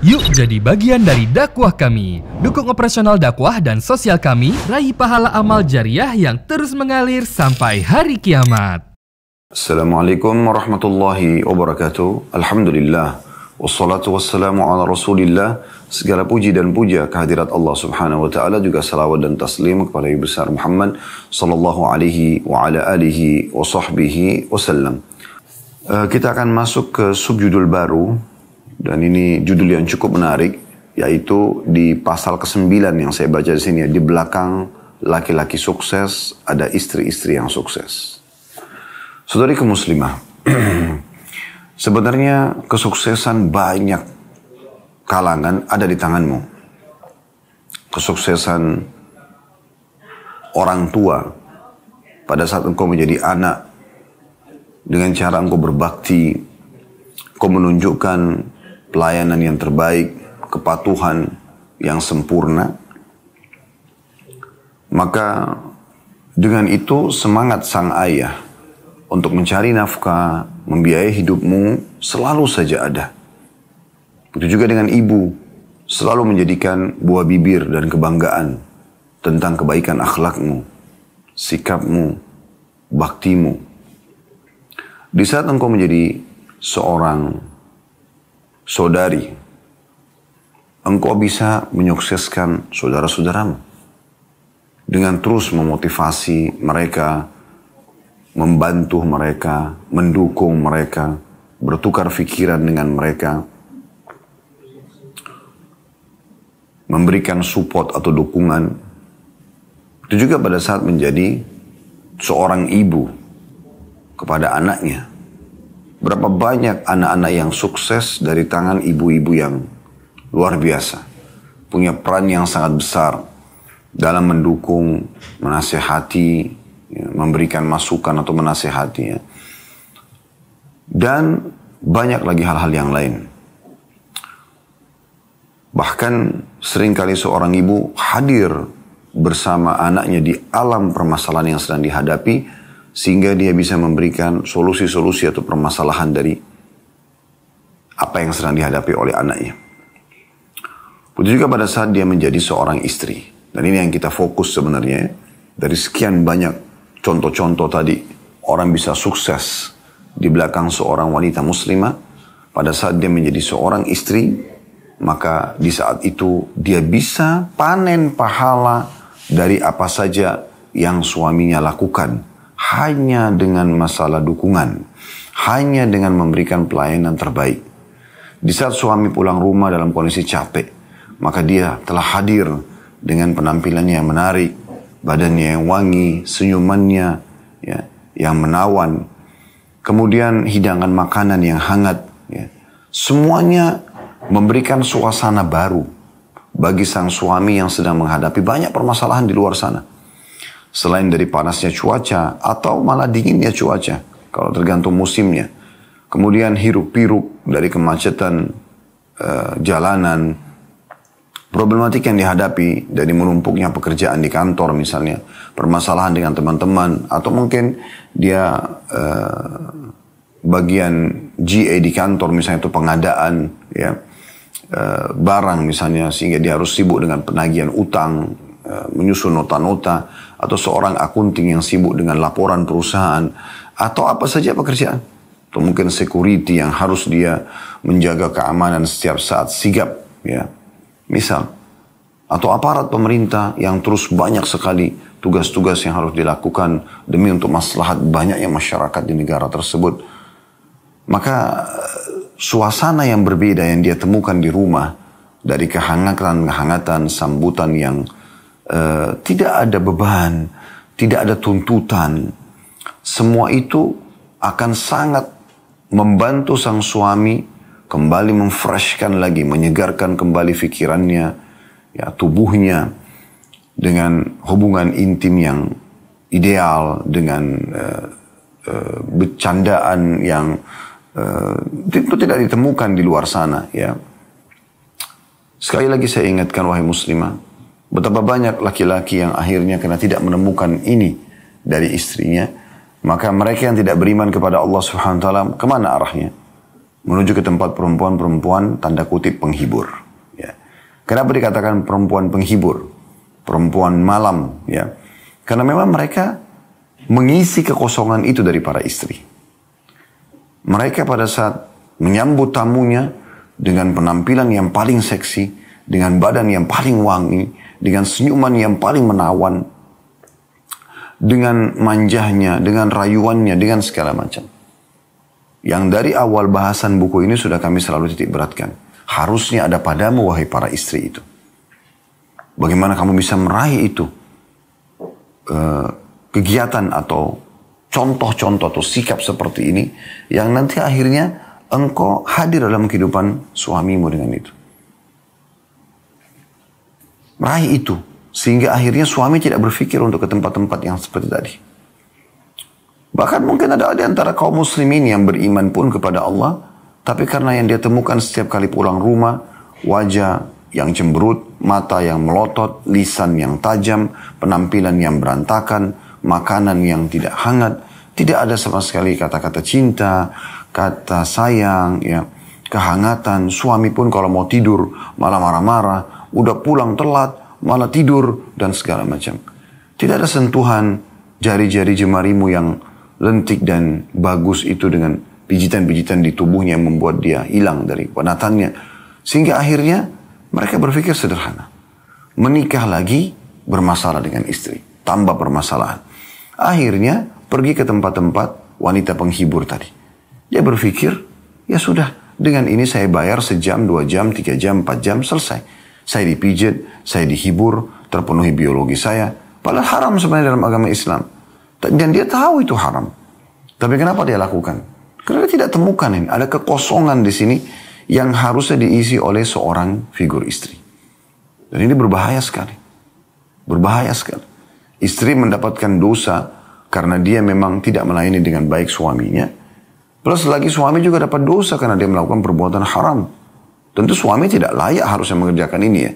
Yuk jadi bagian dari dakwah kami. Dukung operasional dakwah dan sosial kami, raih pahala amal jariah yang terus mengalir sampai hari kiamat. Assalamualaikum warahmatullahi wabarakatuh. Alhamdulillah. Wassalatu wassalamu ala rasulillah. Segala puji dan puja kehadirat Allah subhanahu wa ta'ala juga salawat dan taslim kepada Ibu Besar Muhammad sallallahu alaihi wa ala alihi wa sahbihi wasallam. Eh, kita akan masuk ke subjudul baru dan ini judul yang cukup menarik, yaitu di pasal ke-9 yang saya baca di sini. Di belakang laki-laki sukses, ada istri-istri yang sukses. Saudari ke muslimah. sebenarnya kesuksesan banyak kalangan ada di tanganmu. Kesuksesan orang tua pada saat engkau menjadi anak dengan cara engkau berbakti, engkau menunjukkan pelayanan yang terbaik, kepatuhan yang sempurna, maka dengan itu semangat sang ayah untuk mencari nafkah, membiayai hidupmu selalu saja ada. Begitu juga dengan ibu, selalu menjadikan buah bibir dan kebanggaan tentang kebaikan akhlakmu, sikapmu, baktimu. Di saat engkau menjadi seorang saudari, engkau bisa menyukseskan saudara-saudaramu dengan terus memotivasi mereka, membantu mereka, mendukung mereka, bertukar pikiran dengan mereka, memberikan support atau dukungan. Itu juga pada saat menjadi seorang ibu kepada anaknya. Berapa banyak anak-anak yang sukses dari tangan ibu-ibu yang luar biasa. Punya peran yang sangat besar dalam mendukung, menasehati, ya, memberikan masukan atau menasehati. Ya. Dan banyak lagi hal-hal yang lain. Bahkan seringkali seorang ibu hadir bersama anaknya di alam permasalahan yang sedang dihadapi sehingga dia bisa memberikan solusi-solusi atau permasalahan dari apa yang sedang dihadapi oleh anaknya. Begitu juga pada saat dia menjadi seorang istri. Dan ini yang kita fokus sebenarnya. Dari sekian banyak contoh-contoh tadi, orang bisa sukses di belakang seorang wanita muslimah. Pada saat dia menjadi seorang istri, maka di saat itu dia bisa panen pahala dari apa saja yang suaminya lakukan hanya dengan masalah dukungan, hanya dengan memberikan pelayanan terbaik. Di saat suami pulang rumah dalam kondisi capek, maka dia telah hadir dengan penampilannya yang menarik, badannya yang wangi, senyumannya ya, yang menawan, kemudian hidangan makanan yang hangat. Ya. Semuanya memberikan suasana baru bagi sang suami yang sedang menghadapi banyak permasalahan di luar sana. Selain dari panasnya cuaca atau malah dinginnya cuaca. Kalau tergantung musimnya. Kemudian hiruk-piruk dari kemacetan e, jalanan. Problematik yang dihadapi dari menumpuknya pekerjaan di kantor misalnya. Permasalahan dengan teman-teman. Atau mungkin dia e, bagian GA di kantor misalnya itu pengadaan ya. e, barang misalnya sehingga dia harus sibuk dengan penagihan utang Eh, menyusun nota-nota, atau seorang akunting yang sibuk dengan laporan perusahaan, atau apa saja pekerjaan. Atau mungkin security yang harus dia menjaga keamanan setiap saat, sigap. ya Misal, atau aparat pemerintah yang terus banyak sekali tugas-tugas yang harus dilakukan demi untuk maslahat banyaknya masyarakat di negara tersebut. Maka eh, suasana yang berbeda yang dia temukan di rumah dari kehangatan-kehangatan sambutan yang Eh, tidak ada beban, tidak ada tuntutan. Semua itu akan sangat membantu sang suami kembali memfreshkan lagi, menyegarkan kembali pikirannya, ya tubuhnya dengan hubungan intim yang ideal, dengan uh, uh, bercandaan yang uh, itu tidak ditemukan di luar sana, ya. Sekali lagi saya ingatkan wahai muslimah, Betapa banyak laki-laki yang akhirnya kena tidak menemukan ini dari istrinya, maka mereka yang tidak beriman kepada Allah Subhanahu wa taala kemana arahnya? Menuju ke tempat perempuan-perempuan tanda kutip penghibur. Ya. Kenapa dikatakan perempuan penghibur? Perempuan malam, ya. Karena memang mereka mengisi kekosongan itu dari para istri. Mereka pada saat menyambut tamunya dengan penampilan yang paling seksi, dengan badan yang paling wangi, dengan senyuman yang paling menawan, dengan manjahnya, dengan rayuannya, dengan segala macam. Yang dari awal bahasan buku ini sudah kami selalu titik beratkan. Harusnya ada padamu wahai para istri itu. Bagaimana kamu bisa meraih itu? E, kegiatan atau contoh-contoh atau sikap seperti ini yang nanti akhirnya engkau hadir dalam kehidupan suamimu dengan itu meraih itu. Sehingga akhirnya suami tidak berpikir untuk ke tempat-tempat yang seperti tadi. Bahkan mungkin ada di antara kaum muslimin yang beriman pun kepada Allah. Tapi karena yang dia temukan setiap kali pulang rumah, wajah yang cemberut, mata yang melotot, lisan yang tajam, penampilan yang berantakan, makanan yang tidak hangat, tidak ada sama sekali kata-kata cinta, kata sayang, ya kehangatan. Suami pun kalau mau tidur malah marah-marah, udah pulang telat, malah tidur, dan segala macam. Tidak ada sentuhan jari-jari jemarimu yang lentik dan bagus itu dengan pijitan-pijitan di tubuhnya yang membuat dia hilang dari penatannya. Sehingga akhirnya mereka berpikir sederhana. Menikah lagi bermasalah dengan istri. Tambah permasalahan. Akhirnya pergi ke tempat-tempat wanita penghibur tadi. Dia berpikir, ya sudah dengan ini saya bayar sejam, dua jam, tiga jam, empat jam, selesai. Saya dipijit, saya dihibur, terpenuhi biologi saya. Padahal haram sebenarnya dalam agama Islam. Dan dia tahu itu haram. Tapi kenapa dia lakukan? Karena dia tidak temukan ini. Ada kekosongan di sini yang harusnya diisi oleh seorang figur istri. Dan ini berbahaya sekali. Berbahaya sekali. Istri mendapatkan dosa karena dia memang tidak melayani dengan baik suaminya. Plus lagi suami juga dapat dosa karena dia melakukan perbuatan haram. Tentu suami tidak layak harusnya mengerjakan ini ya.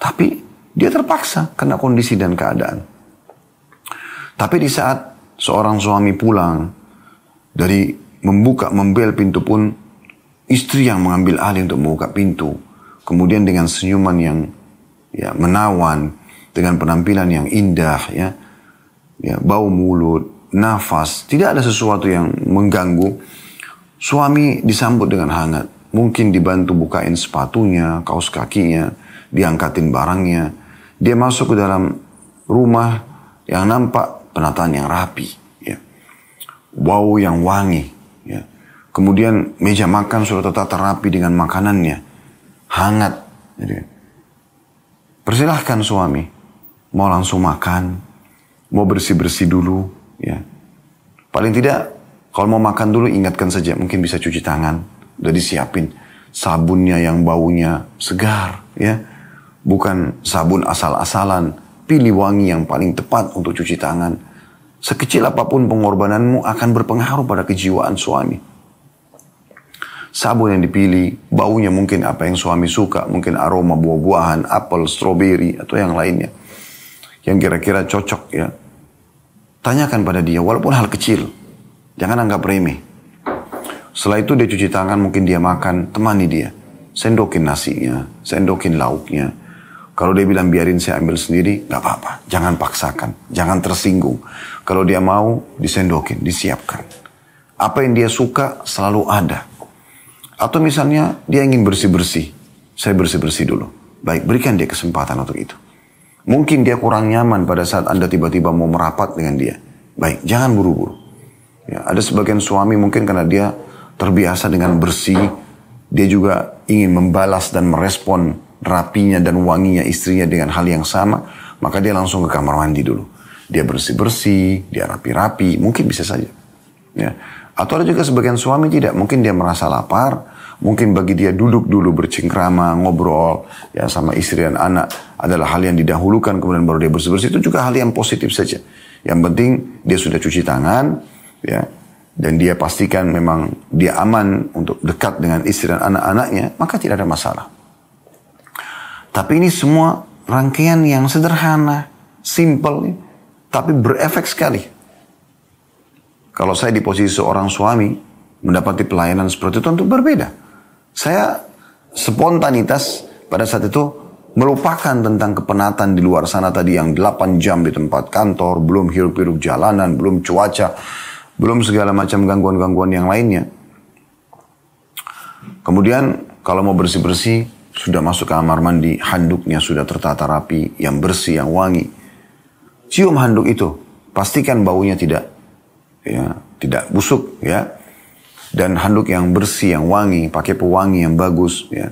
Tapi dia terpaksa karena kondisi dan keadaan. Tapi di saat seorang suami pulang dari membuka membel pintu pun istri yang mengambil alih untuk membuka pintu. Kemudian dengan senyuman yang ya menawan, dengan penampilan yang indah ya. Ya, bau mulut, nafas, tidak ada sesuatu yang mengganggu. Suami disambut dengan hangat. Mungkin dibantu bukain sepatunya, kaos kakinya, diangkatin barangnya. Dia masuk ke dalam rumah yang nampak penataan yang rapi. Ya. Wow yang wangi. Ya. Kemudian meja makan sudah tertata rapi dengan makanannya. Hangat. Jadi, ya persilahkan suami. Mau langsung makan. Mau bersih-bersih dulu. Ya. Paling tidak kalau mau makan dulu ingatkan saja mungkin bisa cuci tangan udah disiapin sabunnya yang baunya segar ya bukan sabun asal-asalan pilih wangi yang paling tepat untuk cuci tangan sekecil apapun pengorbananmu akan berpengaruh pada kejiwaan suami sabun yang dipilih baunya mungkin apa yang suami suka mungkin aroma buah-buahan apel stroberi atau yang lainnya yang kira-kira cocok ya tanyakan pada dia walaupun hal kecil jangan anggap remeh setelah itu dia cuci tangan, mungkin dia makan, temani dia. Sendokin nasinya, sendokin lauknya. Kalau dia bilang biarin saya ambil sendiri, nggak apa-apa. Jangan paksakan, jangan tersinggung. Kalau dia mau, disendokin, disiapkan. Apa yang dia suka selalu ada. Atau misalnya dia ingin bersih-bersih. Saya bersih-bersih dulu. Baik, berikan dia kesempatan untuk itu. Mungkin dia kurang nyaman pada saat Anda tiba-tiba mau merapat dengan dia. Baik, jangan buru-buru. Ya, ada sebagian suami mungkin karena dia terbiasa dengan bersih. Dia juga ingin membalas dan merespon rapinya dan wanginya istrinya dengan hal yang sama. Maka dia langsung ke kamar mandi dulu. Dia bersih-bersih, dia rapi-rapi, mungkin bisa saja. Ya. Atau ada juga sebagian suami tidak, mungkin dia merasa lapar, mungkin bagi dia duduk dulu bercengkrama, ngobrol ya sama istri dan anak adalah hal yang didahulukan kemudian baru dia bersih-bersih itu juga hal yang positif saja. Yang penting dia sudah cuci tangan ya dan dia pastikan memang dia aman untuk dekat dengan istri dan anak-anaknya, maka tidak ada masalah. Tapi ini semua rangkaian yang sederhana, simple, tapi berefek sekali. Kalau saya di posisi seorang suami, mendapati pelayanan seperti itu tentu berbeda. Saya spontanitas pada saat itu melupakan tentang kepenatan di luar sana tadi yang 8 jam di tempat kantor, belum hirup-hirup jalanan, belum cuaca belum segala macam gangguan-gangguan yang lainnya. Kemudian kalau mau bersih-bersih, sudah masuk kamar mandi, handuknya sudah tertata rapi, yang bersih, yang wangi. Cium handuk itu, pastikan baunya tidak ya, tidak busuk ya. Dan handuk yang bersih, yang wangi, pakai pewangi yang bagus ya.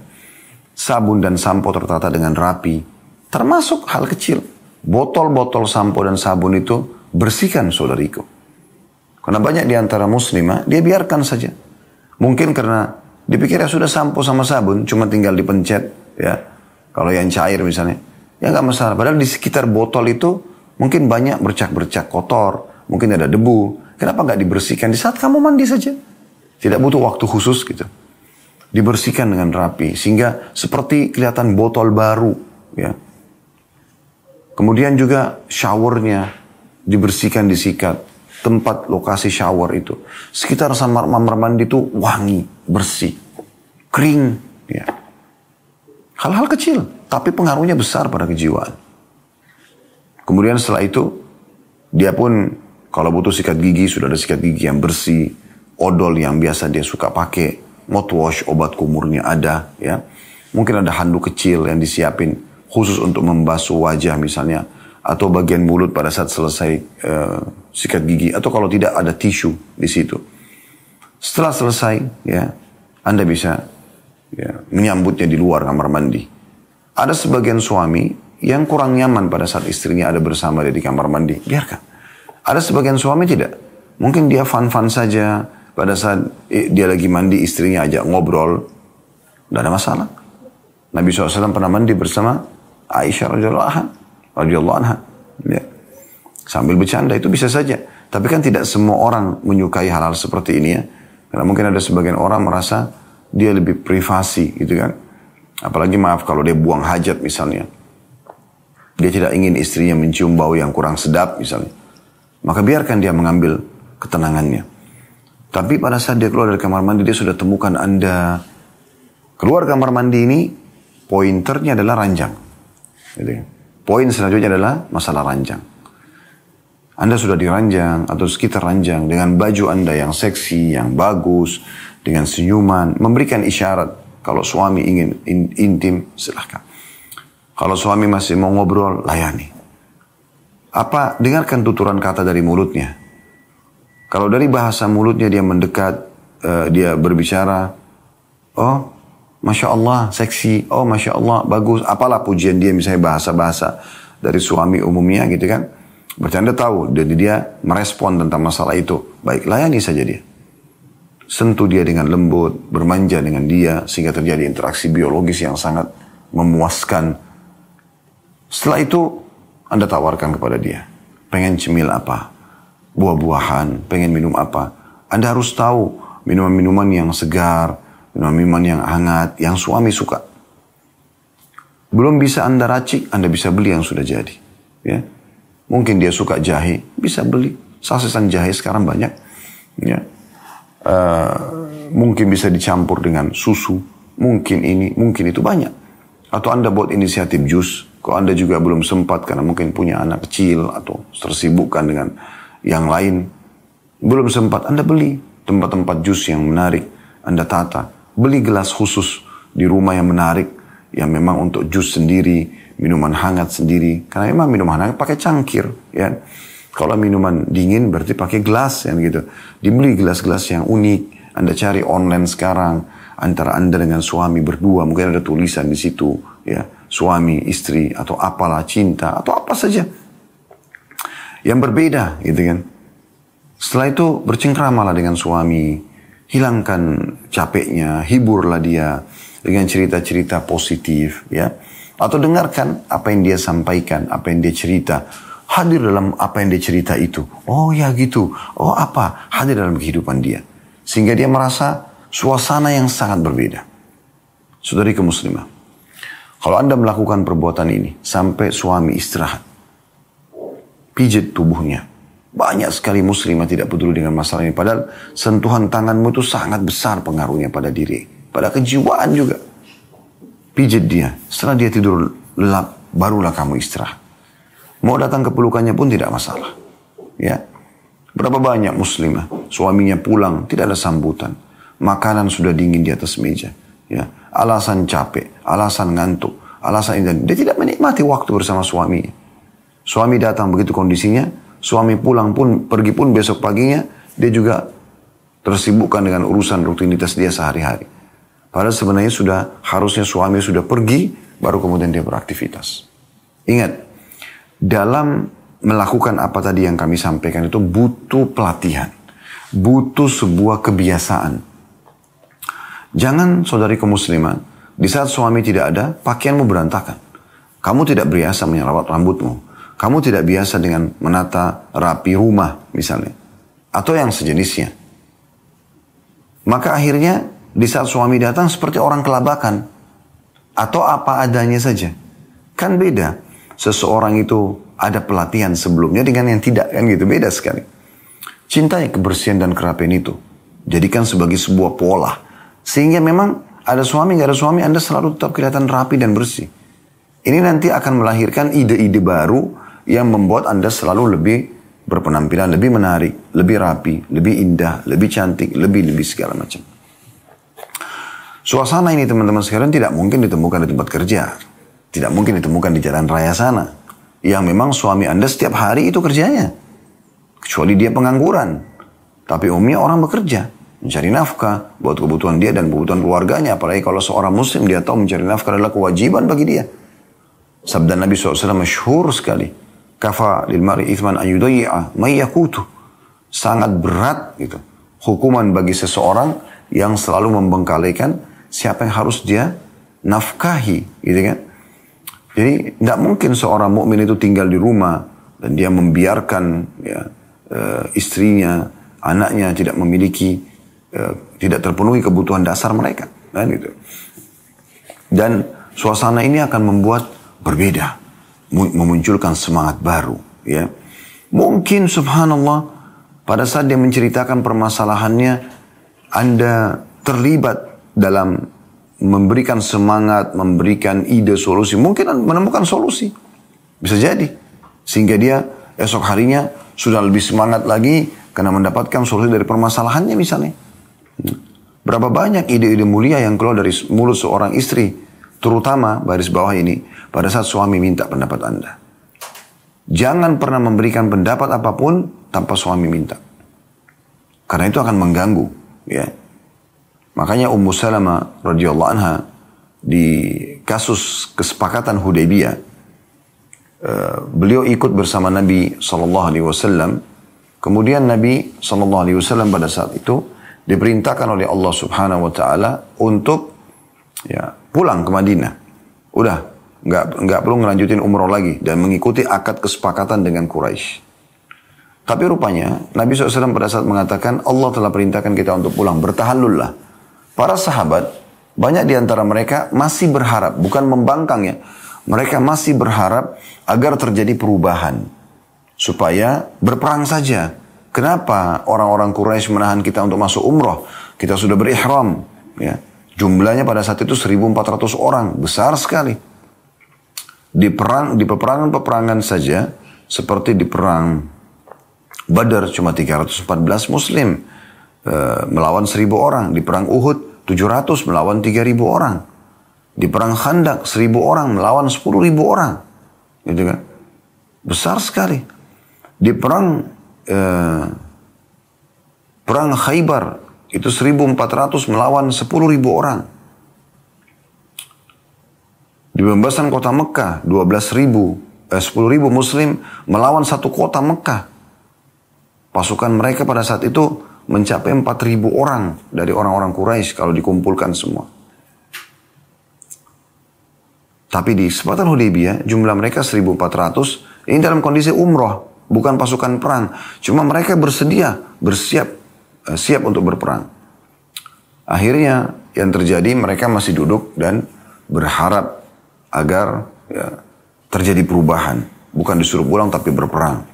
Sabun dan sampo tertata dengan rapi, termasuk hal kecil. Botol-botol sampo dan sabun itu bersihkan saudariku. Karena banyak di antara muslimah, dia biarkan saja. Mungkin karena dipikirnya sudah sampo sama sabun, cuma tinggal dipencet ya. Kalau yang cair misalnya, ya nggak masalah. Padahal di sekitar botol itu mungkin banyak bercak-bercak kotor, mungkin ada debu. Kenapa nggak dibersihkan di saat kamu mandi saja? Tidak butuh waktu khusus gitu. Dibersihkan dengan rapi sehingga seperti kelihatan botol baru ya. Kemudian juga showernya dibersihkan disikat tempat lokasi shower itu. Sekitar sama kamar mandi itu wangi, bersih, kering. Ya. Hal-hal kecil, tapi pengaruhnya besar pada kejiwaan. Kemudian setelah itu, dia pun kalau butuh sikat gigi, sudah ada sikat gigi yang bersih, odol yang biasa dia suka pakai, mouthwash, obat kumurnya ada. ya Mungkin ada handuk kecil yang disiapin khusus untuk membasuh wajah misalnya atau bagian mulut pada saat selesai e, sikat gigi atau kalau tidak ada tisu di situ. Setelah selesai ya, Anda bisa ya, menyambutnya di luar kamar mandi. Ada sebagian suami yang kurang nyaman pada saat istrinya ada bersama dia di kamar mandi, biarkan. Ada sebagian suami tidak. Mungkin dia fan-fan saja pada saat eh, dia lagi mandi istrinya ajak ngobrol, tidak ada masalah. Nabi SAW pernah mandi bersama Aisyah radhiyallahu anha radhiyallahu anha. Ya. Sambil bercanda itu bisa saja. Tapi kan tidak semua orang menyukai hal-hal seperti ini ya. Karena mungkin ada sebagian orang merasa dia lebih privasi gitu kan. Apalagi maaf kalau dia buang hajat misalnya. Dia tidak ingin istrinya mencium bau yang kurang sedap misalnya. Maka biarkan dia mengambil ketenangannya. Tapi pada saat dia keluar dari kamar mandi dia sudah temukan Anda. Keluar kamar mandi ini pointernya adalah ranjang. Gitu kan. Poin selanjutnya adalah masalah ranjang. Anda sudah diranjang atau sekitar ranjang dengan baju Anda yang seksi, yang bagus, dengan senyuman, memberikan isyarat. Kalau suami ingin intim, silahkan. Kalau suami masih mau ngobrol, layani. Apa dengarkan tuturan kata dari mulutnya. Kalau dari bahasa mulutnya dia mendekat, uh, dia berbicara, oh Masya Allah seksi, oh Masya Allah bagus, apalah pujian dia misalnya bahasa-bahasa dari suami umumnya gitu kan. Berarti anda tahu, jadi dia merespon tentang masalah itu. Baik, layani saja dia. Sentuh dia dengan lembut, bermanja dengan dia, sehingga terjadi interaksi biologis yang sangat memuaskan. Setelah itu, anda tawarkan kepada dia. Pengen cemil apa? Buah-buahan, pengen minum apa? Anda harus tahu minuman-minuman yang segar, minuman-minuman yang hangat, yang suami suka. Belum bisa Anda racik, Anda bisa beli yang sudah jadi. Ya. Mungkin dia suka jahe, bisa beli. Sasisan jahe sekarang banyak. Ya. Uh, mungkin bisa dicampur dengan susu, mungkin ini, mungkin itu banyak. Atau Anda buat inisiatif jus, kalau Anda juga belum sempat karena mungkin punya anak kecil atau tersibukkan dengan yang lain, belum sempat Anda beli tempat-tempat jus yang menarik, Anda tata. Beli gelas khusus di rumah yang menarik, yang memang untuk jus sendiri, minuman hangat sendiri. Karena memang minuman hangat pakai cangkir, ya. Kalau minuman dingin berarti pakai gelas, ya gitu. Dibeli gelas-gelas yang unik, Anda cari online sekarang antara Anda dengan suami berdua, mungkin ada tulisan di situ, ya. Suami, istri, atau apalah cinta, atau apa saja. Yang berbeda, gitu kan. Setelah itu bercengkramalah dengan suami, hilangkan capeknya, hiburlah dia dengan cerita-cerita positif ya. Atau dengarkan apa yang dia sampaikan, apa yang dia cerita. Hadir dalam apa yang dia cerita itu. Oh ya gitu. Oh apa? Hadir dalam kehidupan dia. Sehingga dia merasa suasana yang sangat berbeda. Saudari ke muslimah. Kalau Anda melakukan perbuatan ini sampai suami istirahat. Pijit tubuhnya. Banyak sekali muslimah tidak peduli dengan masalah ini. Padahal sentuhan tanganmu itu sangat besar pengaruhnya pada diri. Pada kejiwaan juga. Pijit dia. Setelah dia tidur lelap, barulah kamu istirahat. Mau datang ke pelukannya pun tidak masalah. Ya. Berapa banyak muslimah, suaminya pulang, tidak ada sambutan. Makanan sudah dingin di atas meja. Ya. Alasan capek, alasan ngantuk, alasan ini. Dia tidak menikmati waktu bersama suaminya. Suami datang begitu kondisinya, Suami pulang pun, pergi pun besok paginya, dia juga tersibukkan dengan urusan rutinitas dia sehari-hari. Padahal sebenarnya sudah harusnya suami sudah pergi, baru kemudian dia beraktivitas. Ingat, dalam melakukan apa tadi yang kami sampaikan itu butuh pelatihan. Butuh sebuah kebiasaan. Jangan saudari muslimah, di saat suami tidak ada, pakaianmu berantakan. Kamu tidak biasa menyerawat rambutmu. Kamu tidak biasa dengan menata rapi rumah misalnya. Atau yang sejenisnya. Maka akhirnya di saat suami datang seperti orang kelabakan. Atau apa adanya saja. Kan beda. Seseorang itu ada pelatihan sebelumnya dengan yang tidak kan gitu. Beda sekali. Cintai kebersihan dan kerapian itu. Jadikan sebagai sebuah pola. Sehingga memang ada suami gak ada suami Anda selalu tetap kelihatan rapi dan bersih. Ini nanti akan melahirkan ide-ide baru yang membuat Anda selalu lebih berpenampilan lebih menarik, lebih rapi, lebih indah, lebih cantik, lebih-lebih segala macam. Suasana ini teman-teman sekalian tidak mungkin ditemukan di tempat kerja. Tidak mungkin ditemukan di jalan raya sana. Yang memang suami Anda setiap hari itu kerjanya. Kecuali dia pengangguran. Tapi umumnya orang bekerja. Mencari nafkah buat kebutuhan dia dan kebutuhan keluarganya. Apalagi kalau seorang muslim dia tahu mencari nafkah adalah kewajiban bagi dia. Sabda Nabi SAW masyhur sekali kafa lil mar'i ithman an yudayya may Sangat berat gitu. Hukuman bagi seseorang yang selalu membengkalikan siapa yang harus dia nafkahi, gitu kan? Jadi tidak mungkin seorang mukmin itu tinggal di rumah dan dia membiarkan ya, e, istrinya, anaknya tidak memiliki, e, tidak terpenuhi kebutuhan dasar mereka, kan gitu. Dan suasana ini akan membuat berbeda memunculkan semangat baru ya mungkin subhanallah pada saat dia menceritakan permasalahannya Anda terlibat dalam memberikan semangat, memberikan ide solusi, mungkin menemukan solusi. Bisa jadi. Sehingga dia esok harinya sudah lebih semangat lagi karena mendapatkan solusi dari permasalahannya misalnya. Hmm. Berapa banyak ide-ide mulia yang keluar dari mulut seorang istri Terutama baris bawah ini pada saat suami minta pendapat Anda. Jangan pernah memberikan pendapat apapun tanpa suami minta. Karena itu akan mengganggu, ya. Makanya Ummu Salamah radhiyallahu anha di kasus kesepakatan Hudaybiyah eh, beliau ikut bersama Nabi Shallallahu Alaihi Wasallam kemudian Nabi Shallallahu Alaihi Wasallam pada saat itu diperintahkan oleh Allah Subhanahu Wa Taala untuk ya pulang ke Madinah. Udah, nggak nggak perlu ngelanjutin umroh lagi dan mengikuti akad kesepakatan dengan Quraisy. Tapi rupanya Nabi SAW pada saat mengatakan Allah telah perintahkan kita untuk pulang, bertahallullah. Para sahabat, banyak di antara mereka masih berharap, bukan membangkang ya. Mereka masih berharap agar terjadi perubahan. Supaya berperang saja. Kenapa orang-orang Quraisy menahan kita untuk masuk umroh? Kita sudah berihram. Ya. Jumlahnya pada saat itu 1.400 orang, besar sekali. Di perang, di peperangan-peperangan saja, seperti di perang Badar cuma 314 Muslim e, melawan 1.000 orang, di perang Uhud 700 melawan 3.000 orang, di perang Khandak 1.000 orang melawan 10.000 orang, gitu kan? Besar sekali. Di perang e, perang Khaybar itu 1.400 melawan 10.000 orang. Di pembebasan kota Mekah, 12.000, eh, 10.000 muslim melawan satu kota Mekah. Pasukan mereka pada saat itu mencapai 4.000 orang dari orang-orang Quraisy kalau dikumpulkan semua. Tapi di kesempatan Hudaybiyah jumlah mereka 1.400 ini dalam kondisi umroh, bukan pasukan perang. Cuma mereka bersedia, bersiap Eh, siap untuk berperang. Akhirnya yang terjadi mereka masih duduk dan berharap agar ya, terjadi perubahan. Bukan disuruh pulang tapi berperang.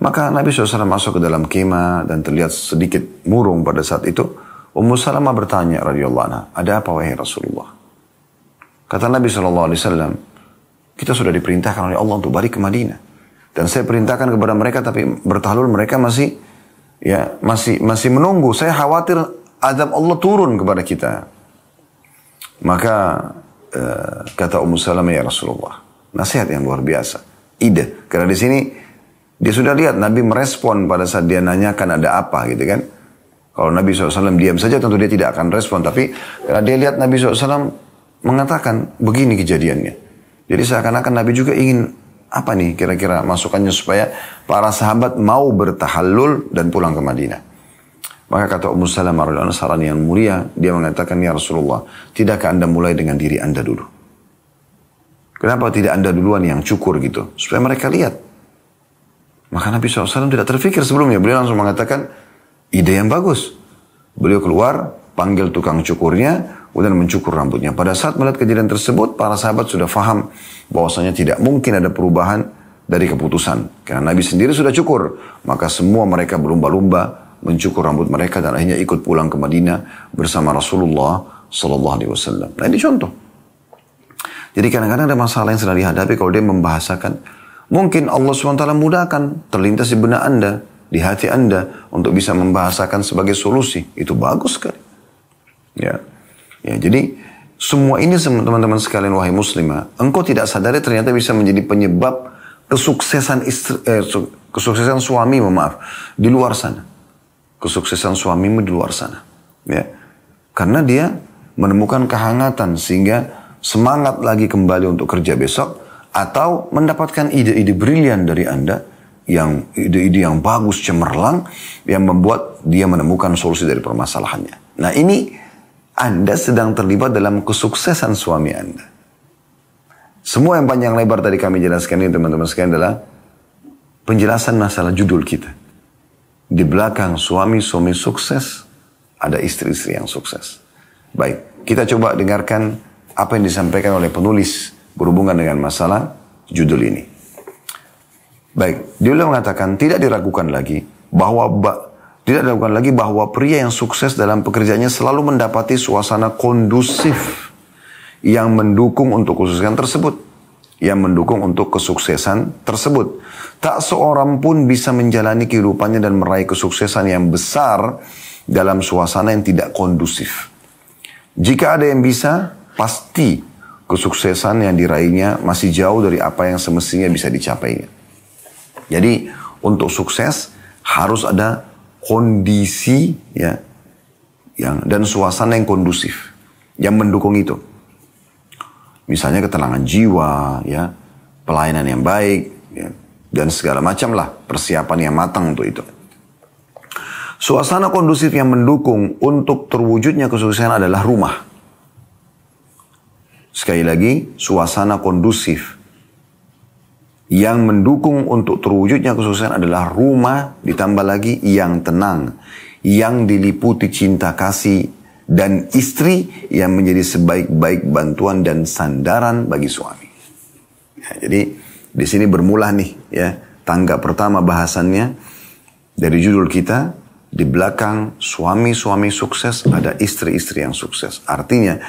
Maka Nabi SAW masuk ke dalam kema dan terlihat sedikit murung pada saat itu. Ummu Salamah bertanya radhiyallahu anha, ada apa wahai Rasulullah? Kata Nabi SAW, kita sudah diperintahkan oleh Allah untuk balik ke Madinah. Dan saya perintahkan kepada mereka tapi bertahlul mereka masih ya masih masih menunggu. Saya khawatir azab Allah turun kepada kita. Maka e, kata Ummu Salamah ya Rasulullah, nasihat yang luar biasa, ide. Karena di sini dia sudah lihat Nabi merespon pada saat dia nanyakan ada apa gitu kan. Kalau Nabi SAW diam saja tentu dia tidak akan respon. Tapi karena dia lihat Nabi SAW mengatakan begini kejadiannya. Jadi seakan-akan Nabi juga ingin apa nih kira-kira masukannya supaya para sahabat mau bertahallul dan pulang ke Madinah. Maka kata Ummu Salamah radhiyallahu saran yang mulia, dia mengatakan ya Rasulullah, tidakkah Anda mulai dengan diri Anda dulu? Kenapa tidak Anda duluan yang cukur gitu? Supaya mereka lihat. Maka Nabi SAW tidak terfikir sebelumnya. Beliau langsung mengatakan, ide yang bagus. Beliau keluar, panggil tukang cukurnya, kemudian mencukur rambutnya. Pada saat melihat kejadian tersebut, para sahabat sudah faham bahwasanya tidak mungkin ada perubahan dari keputusan. Karena Nabi sendiri sudah cukur, maka semua mereka berlumba-lumba mencukur rambut mereka dan akhirnya ikut pulang ke Madinah bersama Rasulullah Sallallahu Alaihi Wasallam. Nah ini contoh. Jadi kadang-kadang ada masalah yang sedang dihadapi kalau dia membahasakan. Mungkin Allah SWT mudahkan terlintas di benak Anda, di hati Anda untuk bisa membahasakan sebagai solusi. Itu bagus sekali. Ya. Ya, jadi semua ini teman-teman sekalian wahai muslimah, engkau tidak sadari ternyata bisa menjadi penyebab kesuksesan istri, eh, kesuksesan suami, maaf di luar sana. Kesuksesan suamimu di luar sana. Ya. Karena dia menemukan kehangatan sehingga semangat lagi kembali untuk kerja besok atau mendapatkan ide-ide brilian dari Anda yang ide-ide yang bagus cemerlang yang membuat dia menemukan solusi dari permasalahannya. Nah, ini anda sedang terlibat dalam kesuksesan suami Anda. Semua yang panjang lebar tadi kami jelaskan ini teman-teman sekalian adalah penjelasan masalah judul kita. Di belakang suami-suami sukses, ada istri-istri yang sukses. Baik, kita coba dengarkan apa yang disampaikan oleh penulis berhubungan dengan masalah judul ini. Baik, dia mengatakan tidak diragukan lagi bahwa tidak dilakukan lagi bahwa pria yang sukses dalam pekerjaannya selalu mendapati suasana kondusif yang mendukung untuk kesuksesan tersebut. Yang mendukung untuk kesuksesan tersebut. Tak seorang pun bisa menjalani kehidupannya dan meraih kesuksesan yang besar dalam suasana yang tidak kondusif. Jika ada yang bisa, pasti kesuksesan yang diraihnya masih jauh dari apa yang semestinya bisa dicapainya. Jadi untuk sukses harus ada kondisi ya yang dan suasana yang kondusif yang mendukung itu. Misalnya ketenangan jiwa, ya, pelayanan yang baik, ya, dan segala macam lah persiapan yang matang untuk itu. Suasana kondusif yang mendukung untuk terwujudnya kesuksesan adalah rumah. Sekali lagi, suasana kondusif yang mendukung untuk terwujudnya kesuksesan adalah rumah ditambah lagi yang tenang, yang diliputi cinta kasih dan istri yang menjadi sebaik-baik bantuan dan sandaran bagi suami. Ya, jadi di sini bermula nih ya tangga pertama bahasannya dari judul kita di belakang suami-suami sukses ada istri-istri yang sukses. Artinya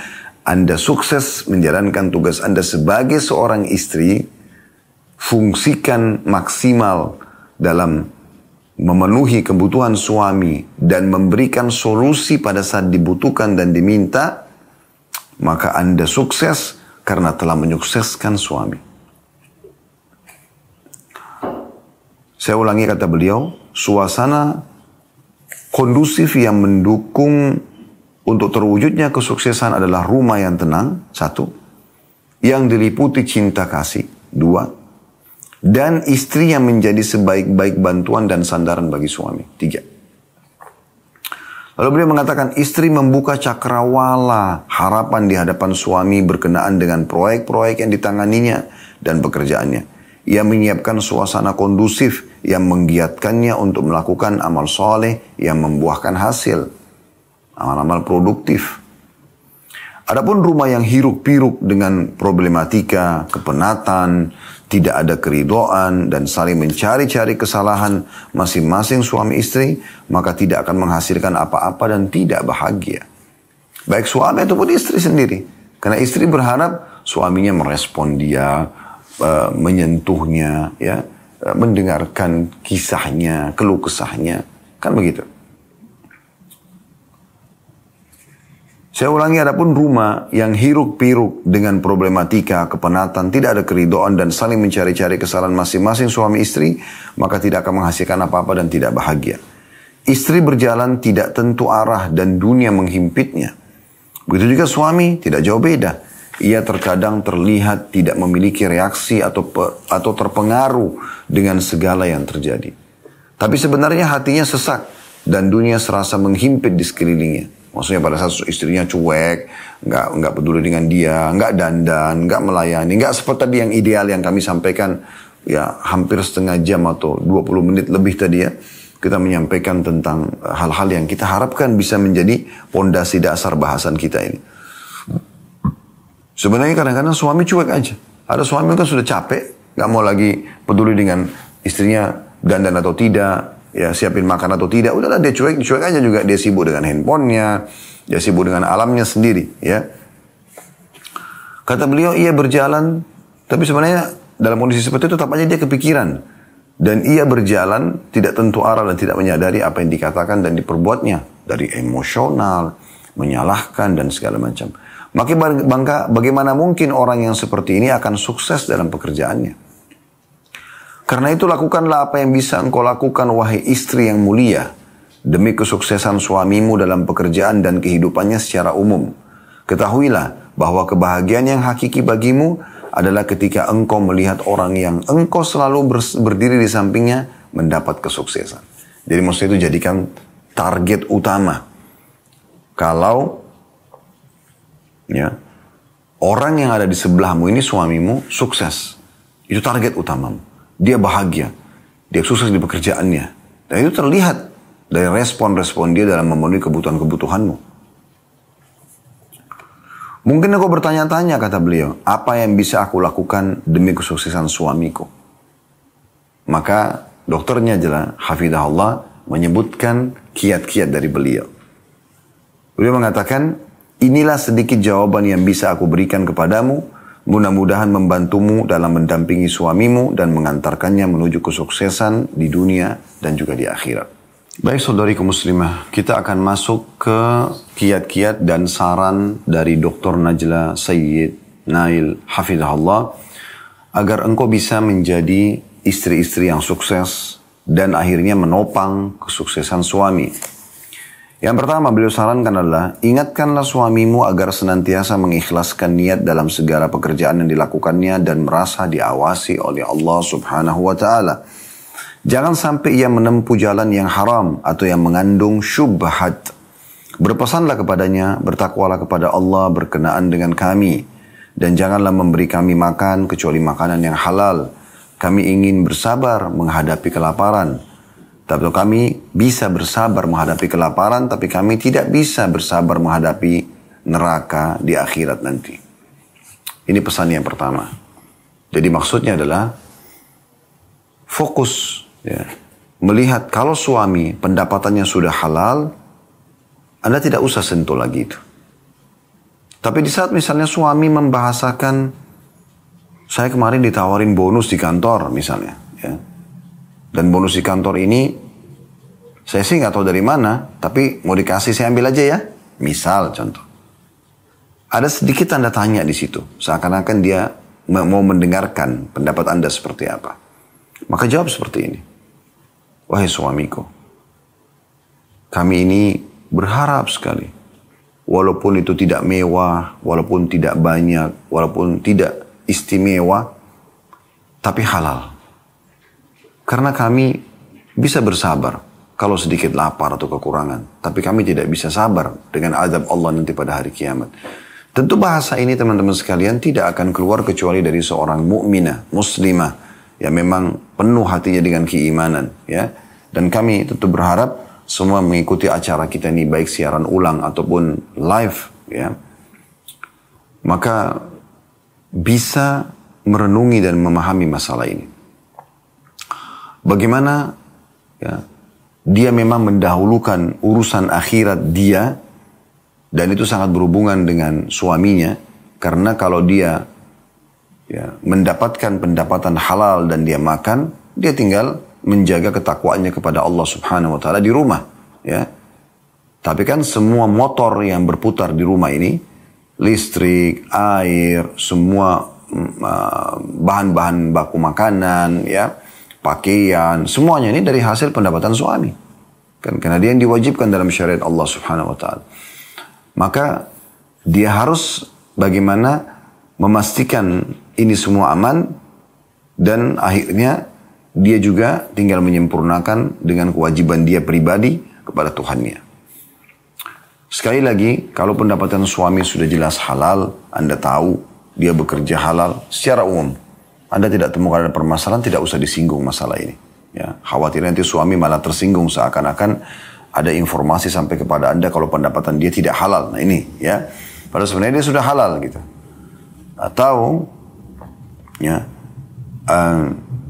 Anda sukses menjalankan tugas Anda sebagai seorang istri fungsikan maksimal dalam memenuhi kebutuhan suami dan memberikan solusi pada saat dibutuhkan dan diminta, maka Anda sukses karena telah menyukseskan suami. Saya ulangi kata beliau, suasana kondusif yang mendukung untuk terwujudnya kesuksesan adalah rumah yang tenang, satu. Yang diliputi cinta kasih, dua dan istri yang menjadi sebaik-baik bantuan dan sandaran bagi suami. Tiga. Lalu beliau mengatakan istri membuka cakrawala harapan di hadapan suami berkenaan dengan proyek-proyek yang ditanganinya dan pekerjaannya. Ia menyiapkan suasana kondusif yang menggiatkannya untuk melakukan amal soleh yang membuahkan hasil. Amal-amal produktif. Adapun rumah yang hiruk-piruk dengan problematika, kepenatan, tidak ada keridoan dan saling mencari-cari kesalahan masing-masing suami istri, maka tidak akan menghasilkan apa-apa dan tidak bahagia. Baik suami ataupun istri sendiri. Karena istri berharap suaminya merespon dia, eh, menyentuhnya, ya, eh, mendengarkan kisahnya, keluh kesahnya, kan begitu. Saya ulangi adapun rumah yang hiruk-piruk dengan problematika, kepenatan, tidak ada keridoan dan saling mencari-cari kesalahan masing-masing suami istri, maka tidak akan menghasilkan apa-apa dan tidak bahagia. Istri berjalan tidak tentu arah dan dunia menghimpitnya. Begitu juga suami tidak jauh beda. Ia terkadang terlihat tidak memiliki reaksi atau pe, atau terpengaruh dengan segala yang terjadi. Tapi sebenarnya hatinya sesak dan dunia serasa menghimpit di sekelilingnya. Maksudnya pada saat istrinya cuek, nggak nggak peduli dengan dia, nggak dandan, nggak melayani, nggak seperti tadi yang ideal yang kami sampaikan ya hampir setengah jam atau 20 menit lebih tadi ya kita menyampaikan tentang eh, hal-hal yang kita harapkan bisa menjadi pondasi dasar bahasan kita ini. Sebenarnya kadang-kadang suami cuek aja. Ada suami kan sudah capek, nggak mau lagi peduli dengan istrinya dandan atau tidak, ya siapin makan atau tidak udahlah dia cuek cuek aja juga dia sibuk dengan handphonenya dia sibuk dengan alamnya sendiri ya kata beliau ia berjalan tapi sebenarnya dalam kondisi seperti itu tetap aja dia kepikiran dan ia berjalan tidak tentu arah dan tidak menyadari apa yang dikatakan dan diperbuatnya dari emosional menyalahkan dan segala macam maka bangka bagaimana mungkin orang yang seperti ini akan sukses dalam pekerjaannya karena itu lakukanlah apa yang bisa engkau lakukan wahai istri yang mulia. Demi kesuksesan suamimu dalam pekerjaan dan kehidupannya secara umum. Ketahuilah bahwa kebahagiaan yang hakiki bagimu adalah ketika engkau melihat orang yang engkau selalu berdiri di sampingnya mendapat kesuksesan. Jadi maksudnya itu jadikan target utama. Kalau ya orang yang ada di sebelahmu ini suamimu sukses. Itu target utamamu. Dia bahagia. Dia sukses di pekerjaannya. Dan itu terlihat dari respon-respon dia dalam memenuhi kebutuhan-kebutuhanmu. Mungkin aku bertanya-tanya, kata beliau, apa yang bisa aku lakukan demi kesuksesan suamiku? Maka dokternya jelas, Hafidah Allah, menyebutkan kiat-kiat dari beliau. Beliau mengatakan, inilah sedikit jawaban yang bisa aku berikan kepadamu Mudah-mudahan membantumu dalam mendampingi suamimu dan mengantarkannya menuju kesuksesan di dunia dan juga di akhirat. Baik saudari muslimah, kita akan masuk ke kiat-kiat dan saran dari Dr. Najla Sayyid Nail Hafidahullah agar engkau bisa menjadi istri-istri yang sukses dan akhirnya menopang kesuksesan suami. Yang pertama beliau sarankan adalah ingatkanlah suamimu agar senantiasa mengikhlaskan niat dalam segala pekerjaan yang dilakukannya dan merasa diawasi oleh Allah Subhanahu wa taala. Jangan sampai ia menempuh jalan yang haram atau yang mengandung syubhat. Berpesanlah kepadanya, bertakwalah kepada Allah berkenaan dengan kami dan janganlah memberi kami makan kecuali makanan yang halal. Kami ingin bersabar menghadapi kelaparan tapi kami bisa bersabar menghadapi kelaparan, tapi kami tidak bisa bersabar menghadapi neraka di akhirat nanti. Ini pesan yang pertama. Jadi maksudnya adalah fokus ya. melihat kalau suami pendapatannya sudah halal, Anda tidak usah sentuh lagi itu. Tapi di saat misalnya suami membahasakan saya kemarin ditawarin bonus di kantor misalnya, ya dan bonus di kantor ini, saya sih nggak tahu dari mana, tapi mau dikasih saya ambil aja ya. Misal contoh. Ada sedikit tanda tanya di situ. Seakan-akan dia mau mendengarkan pendapat Anda seperti apa. Maka jawab seperti ini. Wahai suamiku, kami ini berharap sekali. Walaupun itu tidak mewah, walaupun tidak banyak, walaupun tidak istimewa, tapi halal. Karena kami bisa bersabar kalau sedikit lapar atau kekurangan. Tapi kami tidak bisa sabar dengan azab Allah nanti pada hari kiamat. Tentu bahasa ini teman-teman sekalian tidak akan keluar kecuali dari seorang mukminah, muslimah yang memang penuh hatinya dengan keimanan, ya. Dan kami tentu berharap semua mengikuti acara kita ini baik siaran ulang ataupun live, ya. Maka bisa merenungi dan memahami masalah ini. Bagaimana ya, dia memang mendahulukan urusan akhirat dia dan itu sangat berhubungan dengan suaminya karena kalau dia ya, mendapatkan pendapatan halal dan dia makan dia tinggal menjaga ketakwaannya kepada Allah Subhanahu wa taala di rumah ya tapi kan semua motor yang berputar di rumah ini listrik air semua mm, ah, bahan-bahan baku makanan ya pakaian, semuanya ini dari hasil pendapatan suami. Kan karena dia yang diwajibkan dalam syariat Allah Subhanahu wa taala. Maka dia harus bagaimana memastikan ini semua aman dan akhirnya dia juga tinggal menyempurnakan dengan kewajiban dia pribadi kepada Tuhannya. Sekali lagi, kalau pendapatan suami sudah jelas halal, Anda tahu dia bekerja halal secara umum, anda tidak temukan ada permasalahan, tidak usah disinggung masalah ini. Ya, khawatir nanti suami malah tersinggung seakan-akan ada informasi sampai kepada Anda kalau pendapatan dia tidak halal. Nah ini ya. Padahal sebenarnya dia sudah halal gitu. Atau ya uh,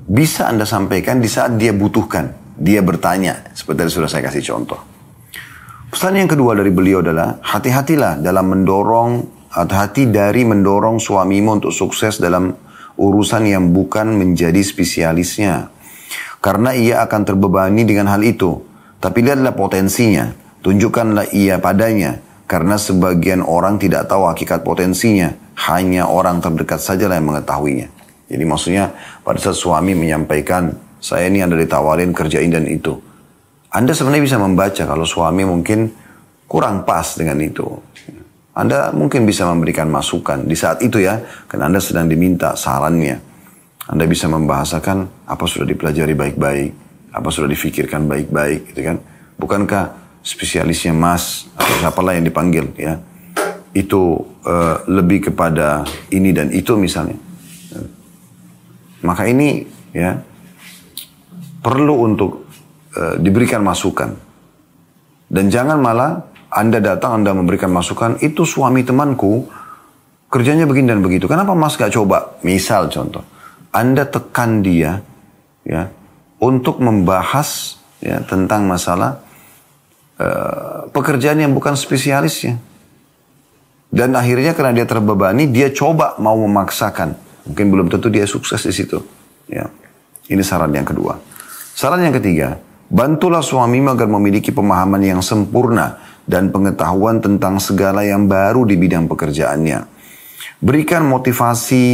bisa Anda sampaikan di saat dia butuhkan. Dia bertanya seperti yang sudah saya kasih contoh. Pesan yang kedua dari beliau adalah hati-hatilah dalam mendorong hati-hati dari mendorong suamimu untuk sukses dalam urusan yang bukan menjadi spesialisnya. Karena ia akan terbebani dengan hal itu. Tapi lihatlah potensinya, tunjukkanlah ia padanya. Karena sebagian orang tidak tahu hakikat potensinya, hanya orang terdekat sajalah yang mengetahuinya. Jadi maksudnya pada saat suami menyampaikan, saya ini anda ditawarin kerjain dan itu. Anda sebenarnya bisa membaca kalau suami mungkin kurang pas dengan itu. Anda mungkin bisa memberikan masukan di saat itu ya, karena Anda sedang diminta sarannya. Anda bisa membahasakan apa sudah dipelajari baik-baik, apa sudah difikirkan baik-baik, gitu kan? Bukankah spesialisnya Mas atau siapalah yang dipanggil ya? Itu uh, lebih kepada ini dan itu misalnya. Maka ini ya perlu untuk uh, diberikan masukan. Dan jangan malah anda datang, Anda memberikan masukan, itu suami temanku kerjanya begini dan begitu. Kenapa Mas gak coba? Misal contoh, Anda tekan dia ya untuk membahas ya tentang masalah uh, pekerjaan yang bukan spesialisnya. Dan akhirnya karena dia terbebani, dia coba mau memaksakan. Mungkin belum tentu dia sukses di situ. Ya. Ini saran yang kedua. Saran yang ketiga, bantulah suami agar memiliki pemahaman yang sempurna dan pengetahuan tentang segala yang baru di bidang pekerjaannya. Berikan motivasi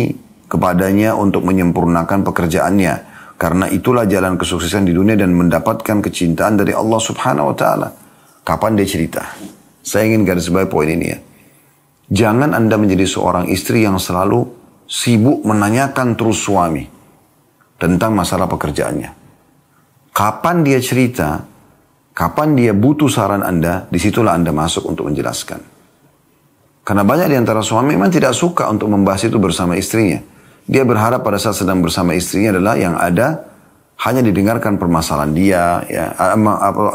kepadanya untuk menyempurnakan pekerjaannya, karena itulah jalan kesuksesan di dunia dan mendapatkan kecintaan dari Allah Subhanahu wa Ta'ala. Kapan dia cerita? Saya ingin garis bawahi poin ini ya. Jangan Anda menjadi seorang istri yang selalu sibuk menanyakan terus suami tentang masalah pekerjaannya. Kapan dia cerita, Kapan dia butuh saran Anda, disitulah Anda masuk untuk menjelaskan. Karena banyak di antara suami memang tidak suka untuk membahas itu bersama istrinya. Dia berharap pada saat sedang bersama istrinya adalah yang ada hanya didengarkan permasalahan dia, ya,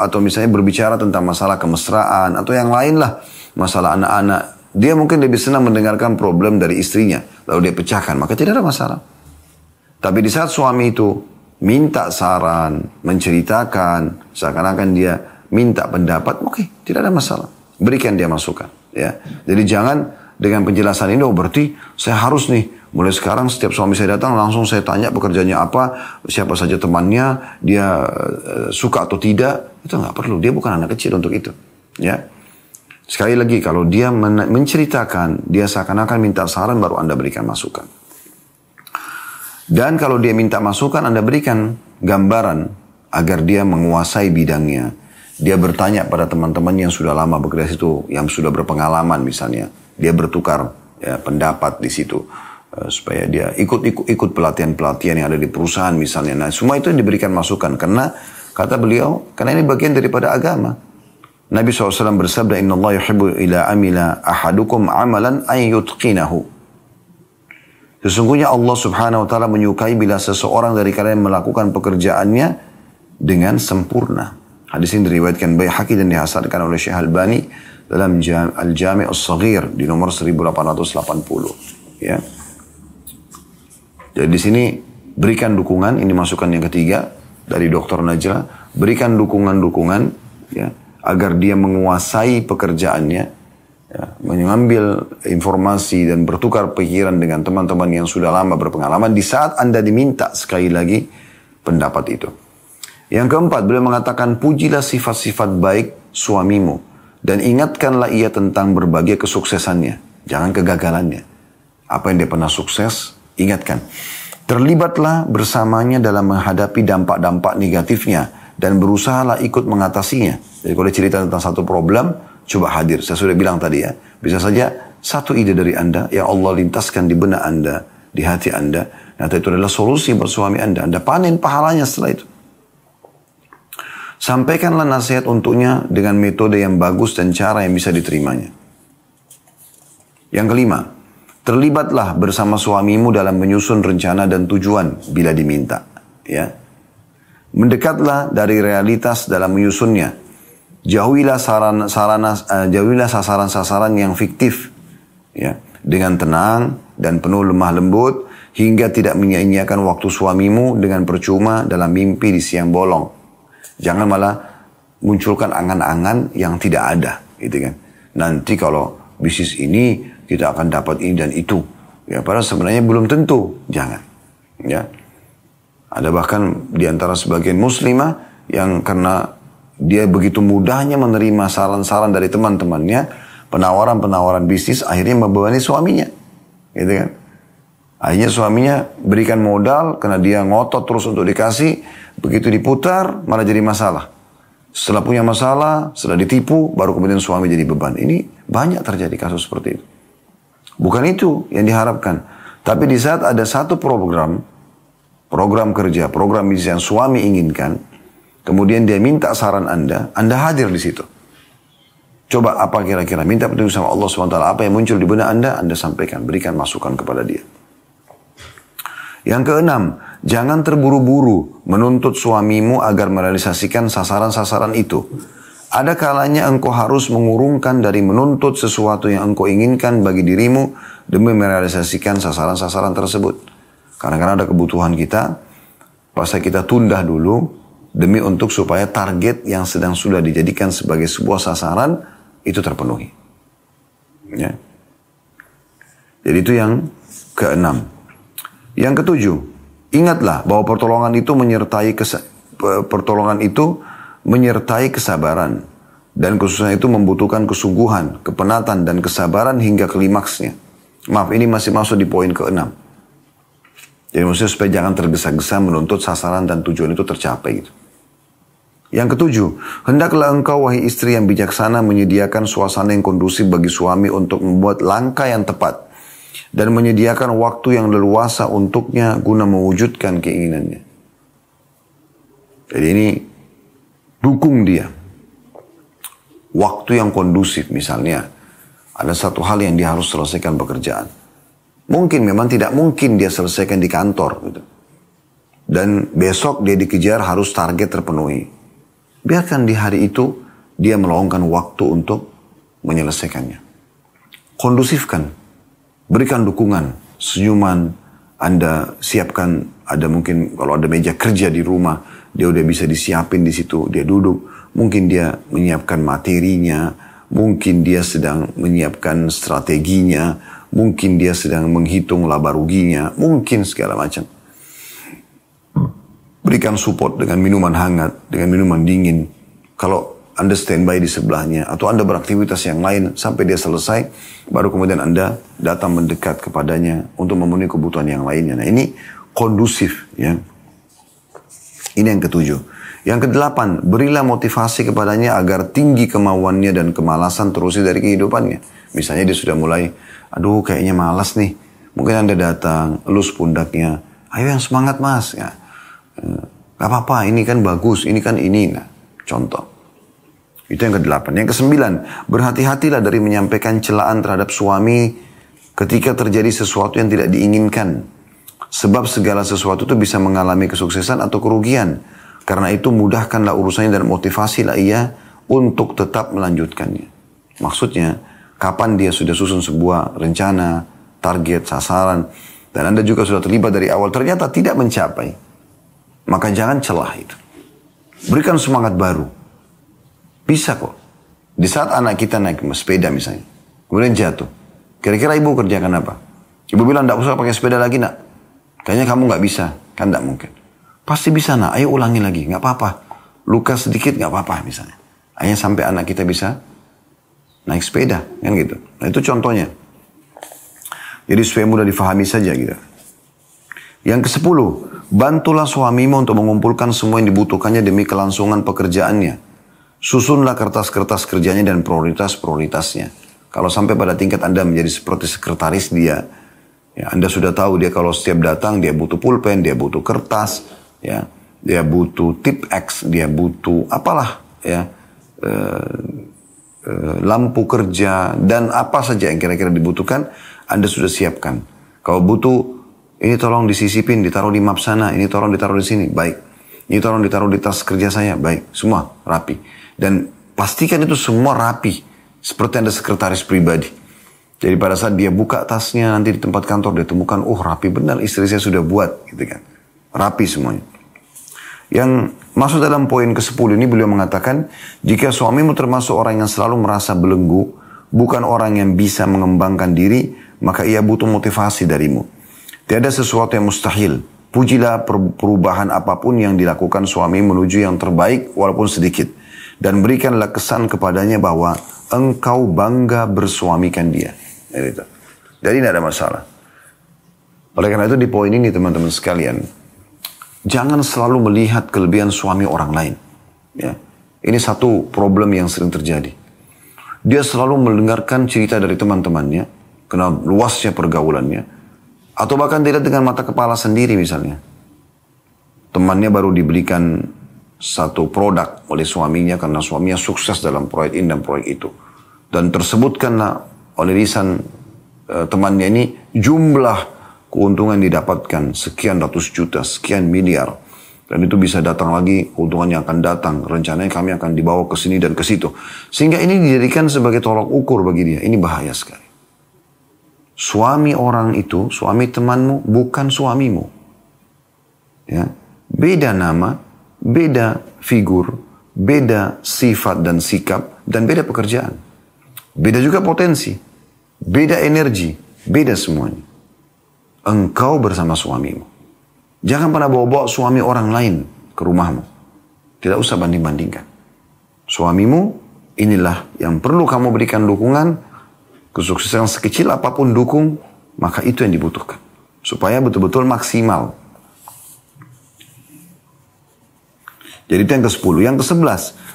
atau misalnya berbicara tentang masalah kemesraan atau yang lain lah, masalah anak-anak. Dia mungkin lebih senang mendengarkan problem dari istrinya, lalu dia pecahkan, maka tidak ada masalah. Tapi di saat suami itu minta saran, menceritakan, seakan-akan dia minta pendapat, oke, okay, tidak ada masalah. Berikan dia masukan, ya. Jadi jangan dengan penjelasan ini, oh berarti saya harus nih, mulai sekarang setiap suami saya datang langsung saya tanya pekerjaannya apa, siapa saja temannya, dia eh, suka atau tidak, itu nggak perlu. Dia bukan anak kecil untuk itu, ya. Sekali lagi, kalau dia menceritakan, dia seakan-akan minta saran baru Anda berikan masukan. Dan kalau dia minta masukan, Anda berikan gambaran agar dia menguasai bidangnya. Dia bertanya pada teman-teman yang sudah lama bekerja situ, yang sudah berpengalaman misalnya. Dia bertukar ya, pendapat di situ eh, supaya dia ikut ikut pelatihan-pelatihan yang ada di perusahaan misalnya. Nah, semua itu yang diberikan masukan karena kata beliau, karena ini bagian daripada agama. Nabi SAW bersabda, Inna Allah yuhibu ila amila ahadukum amalan ayyutqinahu. Sesungguhnya Allah subhanahu wa ta'ala menyukai bila seseorang dari kalian melakukan pekerjaannya dengan sempurna. Hadis ini diriwayatkan haki dan dihasarkan oleh Syekh Bani dalam Al-Jami' al saghir di nomor 1880. Ya. Jadi di sini berikan dukungan, ini masukan yang ketiga dari Dr. Najla, berikan dukungan-dukungan ya agar dia menguasai pekerjaannya ya, mengambil informasi dan bertukar pikiran dengan teman-teman yang sudah lama berpengalaman di saat Anda diminta sekali lagi pendapat itu. Yang keempat, beliau mengatakan pujilah sifat-sifat baik suamimu dan ingatkanlah ia tentang berbagai kesuksesannya, jangan kegagalannya. Apa yang dia pernah sukses, ingatkan. Terlibatlah bersamanya dalam menghadapi dampak-dampak negatifnya dan berusahalah ikut mengatasinya. Jadi kalau cerita tentang satu problem, Coba hadir, saya sudah bilang tadi ya. Bisa saja satu ide dari Anda yang Allah lintaskan di benak Anda, di hati Anda. Nah, itu adalah solusi bersuami Anda. Anda panen pahalanya setelah itu. Sampaikanlah nasihat untuknya dengan metode yang bagus dan cara yang bisa diterimanya. Yang kelima, terlibatlah bersama suamimu dalam menyusun rencana dan tujuan bila diminta. Ya, Mendekatlah dari realitas dalam menyusunnya Jauhilah saran, sarana, eh, jauhilah sasaran-sasaran yang fiktif. Ya, dengan tenang dan penuh lemah lembut hingga tidak menyia-nyiakan waktu suamimu dengan percuma dalam mimpi di siang bolong. Jangan malah munculkan angan-angan yang tidak ada, gitu kan. Nanti kalau bisnis ini kita akan dapat ini dan itu. Ya, padahal sebenarnya belum tentu. Jangan. Ya. Ada bahkan di antara sebagian muslimah yang karena dia begitu mudahnya menerima saran-saran dari teman-temannya, penawaran-penawaran bisnis akhirnya membebani suaminya. Gitu kan? Akhirnya suaminya berikan modal karena dia ngotot terus untuk dikasih, begitu diputar malah jadi masalah. Setelah punya masalah, setelah ditipu, baru kemudian suami jadi beban. Ini banyak terjadi kasus seperti itu. Bukan itu yang diharapkan. Tapi di saat ada satu program, program kerja, program bisnis yang suami inginkan, Kemudian dia minta saran Anda, Anda hadir di situ. Coba apa kira-kira minta petunjuk sama Allah SWT apa yang muncul di benak Anda, Anda sampaikan, berikan masukan kepada dia. Yang keenam, jangan terburu-buru menuntut suamimu agar merealisasikan sasaran-sasaran itu. Ada kalanya engkau harus mengurungkan dari menuntut sesuatu yang engkau inginkan bagi dirimu demi merealisasikan sasaran-sasaran tersebut. Karena kadang ada kebutuhan kita, pasti kita tunda dulu, demi untuk supaya target yang sedang sudah dijadikan sebagai sebuah sasaran itu terpenuhi. Ya. Jadi itu yang keenam. Yang ketujuh, ingatlah bahwa pertolongan itu menyertai pertolongan itu menyertai kesabaran dan khususnya itu membutuhkan kesungguhan, kepenatan dan kesabaran hingga klimaksnya. Maaf, ini masih masuk di poin keenam. Jadi maksudnya supaya jangan tergesa-gesa menuntut sasaran dan tujuan itu tercapai gitu. Yang ketujuh, hendaklah engkau wahai istri yang bijaksana menyediakan suasana yang kondusif bagi suami untuk membuat langkah yang tepat dan menyediakan waktu yang leluasa untuknya guna mewujudkan keinginannya. Jadi ini dukung dia. Waktu yang kondusif misalnya. Ada satu hal yang dia harus selesaikan pekerjaan. Mungkin memang tidak mungkin dia selesaikan di kantor gitu. Dan besok dia dikejar harus target terpenuhi. Biarkan di hari itu dia meluangkan waktu untuk menyelesaikannya. Kondusifkan, berikan dukungan, senyuman, Anda siapkan ada mungkin kalau ada meja kerja di rumah, dia udah bisa disiapin di situ, dia duduk, mungkin dia menyiapkan materinya, mungkin dia sedang menyiapkan strateginya, mungkin dia sedang menghitung laba ruginya, mungkin segala macam. Berikan support dengan minuman hangat, dengan minuman dingin. Kalau Anda standby di sebelahnya atau Anda beraktivitas yang lain sampai dia selesai, baru kemudian Anda datang mendekat kepadanya untuk memenuhi kebutuhan yang lainnya. Nah ini kondusif ya. Ini yang ketujuh. Yang kedelapan, berilah motivasi kepadanya agar tinggi kemauannya dan kemalasan terusi dari kehidupannya. Misalnya dia sudah mulai aduh kayaknya malas nih. Mungkin Anda datang, elus pundaknya, ayo yang semangat mas. Ya. Eh, Gak apa-apa, ini kan bagus, ini kan ini. Nah, contoh. Itu yang ke kedelapan. Yang ke kesembilan, berhati-hatilah dari menyampaikan celaan terhadap suami ketika terjadi sesuatu yang tidak diinginkan. Sebab segala sesuatu itu bisa mengalami kesuksesan atau kerugian. Karena itu mudahkanlah urusannya dan motivasilah ia untuk tetap melanjutkannya. Maksudnya, kapan dia sudah susun sebuah rencana, target, sasaran, dan Anda juga sudah terlibat dari awal, ternyata tidak mencapai, maka jangan celah itu. Berikan semangat baru. Bisa kok. Di saat anak kita naik sepeda misalnya, kemudian jatuh. Kira-kira ibu kerjakan apa? Ibu bilang, tidak usah pakai sepeda lagi nak. Kayaknya kamu nggak bisa. Kan tidak mungkin. Pasti bisa nak, ayo ulangi lagi. Nggak apa-apa. Luka sedikit nggak apa-apa misalnya. Hanya sampai anak kita bisa naik sepeda kan gitu. Nah itu contohnya. Jadi supaya mudah difahami saja gitu. Yang ke sepuluh, bantulah suamimu untuk mengumpulkan semua yang dibutuhkannya demi kelangsungan pekerjaannya. Susunlah kertas-kertas kerjanya dan prioritas-prioritasnya. Kalau sampai pada tingkat Anda menjadi seperti sekretaris dia, ya Anda sudah tahu dia kalau setiap datang dia butuh pulpen, dia butuh kertas, ya dia butuh tip X, dia butuh apalah, ya. Eh, Eh, lampu kerja, dan apa saja yang kira-kira dibutuhkan, Anda sudah siapkan. Kalau butuh, ini tolong disisipin, ditaruh di map sana, ini tolong ditaruh di sini, baik. Ini tolong ditaruh di tas kerja saya, baik. Semua rapi. Dan pastikan itu semua rapi. Seperti Anda sekretaris pribadi. Jadi pada saat dia buka tasnya nanti di tempat kantor dia temukan, oh rapi benar istri saya sudah buat gitu kan. Rapi semuanya. Yang masuk dalam poin ke-10 ini beliau mengatakan, jika suamimu termasuk orang yang selalu merasa belenggu, bukan orang yang bisa mengembangkan diri, maka ia butuh motivasi darimu. Tiada sesuatu yang mustahil. Pujilah perubahan apapun yang dilakukan suami menuju yang terbaik walaupun sedikit. Dan berikanlah kesan kepadanya bahwa engkau bangga bersuamikan dia. Gitu. Jadi tidak ada masalah. Oleh karena itu di poin ini teman-teman sekalian, jangan selalu melihat kelebihan suami orang lain. Ya. Ini satu problem yang sering terjadi. Dia selalu mendengarkan cerita dari teman-temannya, karena luasnya pergaulannya, atau bahkan tidak dengan mata kepala sendiri misalnya. Temannya baru dibelikan satu produk oleh suaminya karena suaminya sukses dalam proyek ini dan proyek itu. Dan tersebutkanlah oleh lisan eh, temannya ini jumlah keuntungan didapatkan sekian ratus juta, sekian miliar. Dan itu bisa datang lagi, keuntungan yang akan datang. Rencananya kami akan dibawa ke sini dan ke situ. Sehingga ini dijadikan sebagai tolak ukur bagi dia. Ini bahaya sekali. Suami orang itu, suami temanmu, bukan suamimu. Ya, beda nama, beda figur, beda sifat dan sikap, dan beda pekerjaan. Beda juga potensi, beda energi, beda semuanya engkau bersama suamimu. Jangan pernah bawa-bawa suami orang lain ke rumahmu. Tidak usah banding-bandingkan. Suamimu inilah yang perlu kamu berikan dukungan. Kesuksesan sekecil apapun dukung, maka itu yang dibutuhkan. Supaya betul-betul maksimal. Jadi itu yang ke-10. Yang ke-11,